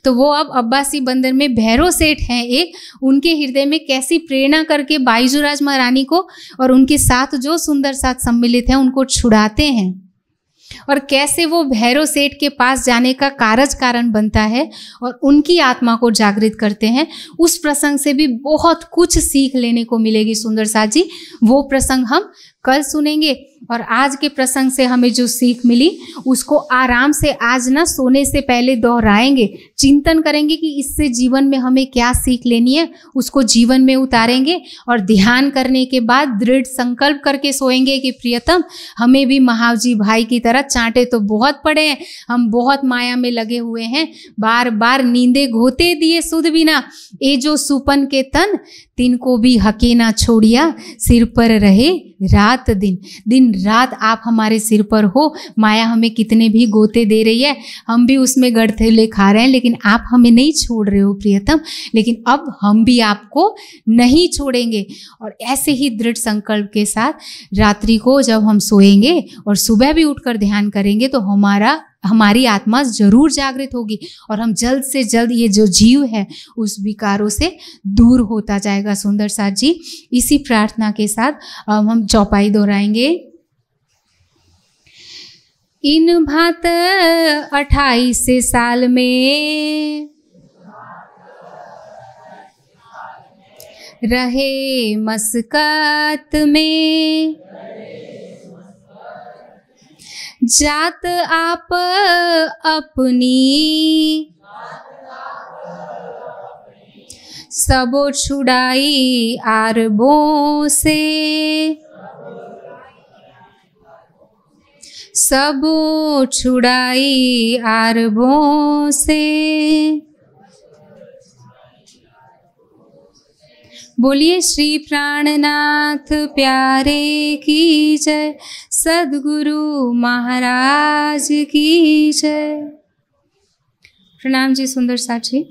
तो वो अब अब्बासी बंदर में भैरव सेठ हैं एक उनके हृदय में कैसी प्रेरणा करके बाईजूराज महारानी को और उनके साथ जो सुंदर साथ सम्मिलित हैं उनको छुड़ाते हैं और कैसे वो भैरव सेठ के पास जाने का कारज कारण बनता है और उनकी आत्मा को जागृत करते हैं उस प्रसंग से भी बहुत कुछ सीख लेने को मिलेगी सुंदर साह जी वो प्रसंग हम कल सुनेंगे और आज के प्रसंग से हमें जो सीख मिली उसको आराम से आज ना सोने से पहले दोहराएंगे चिंतन करेंगे कि इससे जीवन में हमें क्या सीख लेनी है उसको जीवन में उतारेंगे और ध्यान करने के बाद दृढ़ संकल्प करके सोएंगे कि प्रियतम हमें भी महावजी भाई की तरह चांटे तो बहुत पड़े हैं हम बहुत माया में लगे हुए हैं बार बार नींदे घोते दिए सुध बिना ये जो सुपन के तन तिनको भी हके ना छोड़िया सिर पर रहे रात दिन दिन रात आप हमारे सिर पर हो माया हमें कितने भी गोते दे रही है हम भी उसमें गड़थेले खा रहे हैं लेकिन आप हमें नहीं छोड़ रहे हो प्रियतम लेकिन अब हम भी आपको नहीं छोड़ेंगे और ऐसे ही दृढ़ संकल्प के साथ रात्रि को जब हम सोएंगे और सुबह भी उठकर ध्यान करेंगे तो हमारा हमारी आत्मा जरूर जागृत होगी और हम जल्द से जल्द ये जो जीव है उस विकारों से दूर होता जाएगा सुंदर साथ जी इसी प्रार्थना के साथ हम चौपाई दोहराएंगे इन भात अट्ठाईस साल में रहे मस्कत में जात आप अपनी सबो छुड़ाई आरबों से सबो छुड़ाई आरबों से बोलिए श्री प्राणनाथ प्यारे की जय सदगुरु महाराज की जय प्रणाम जी सुंदर साक्षी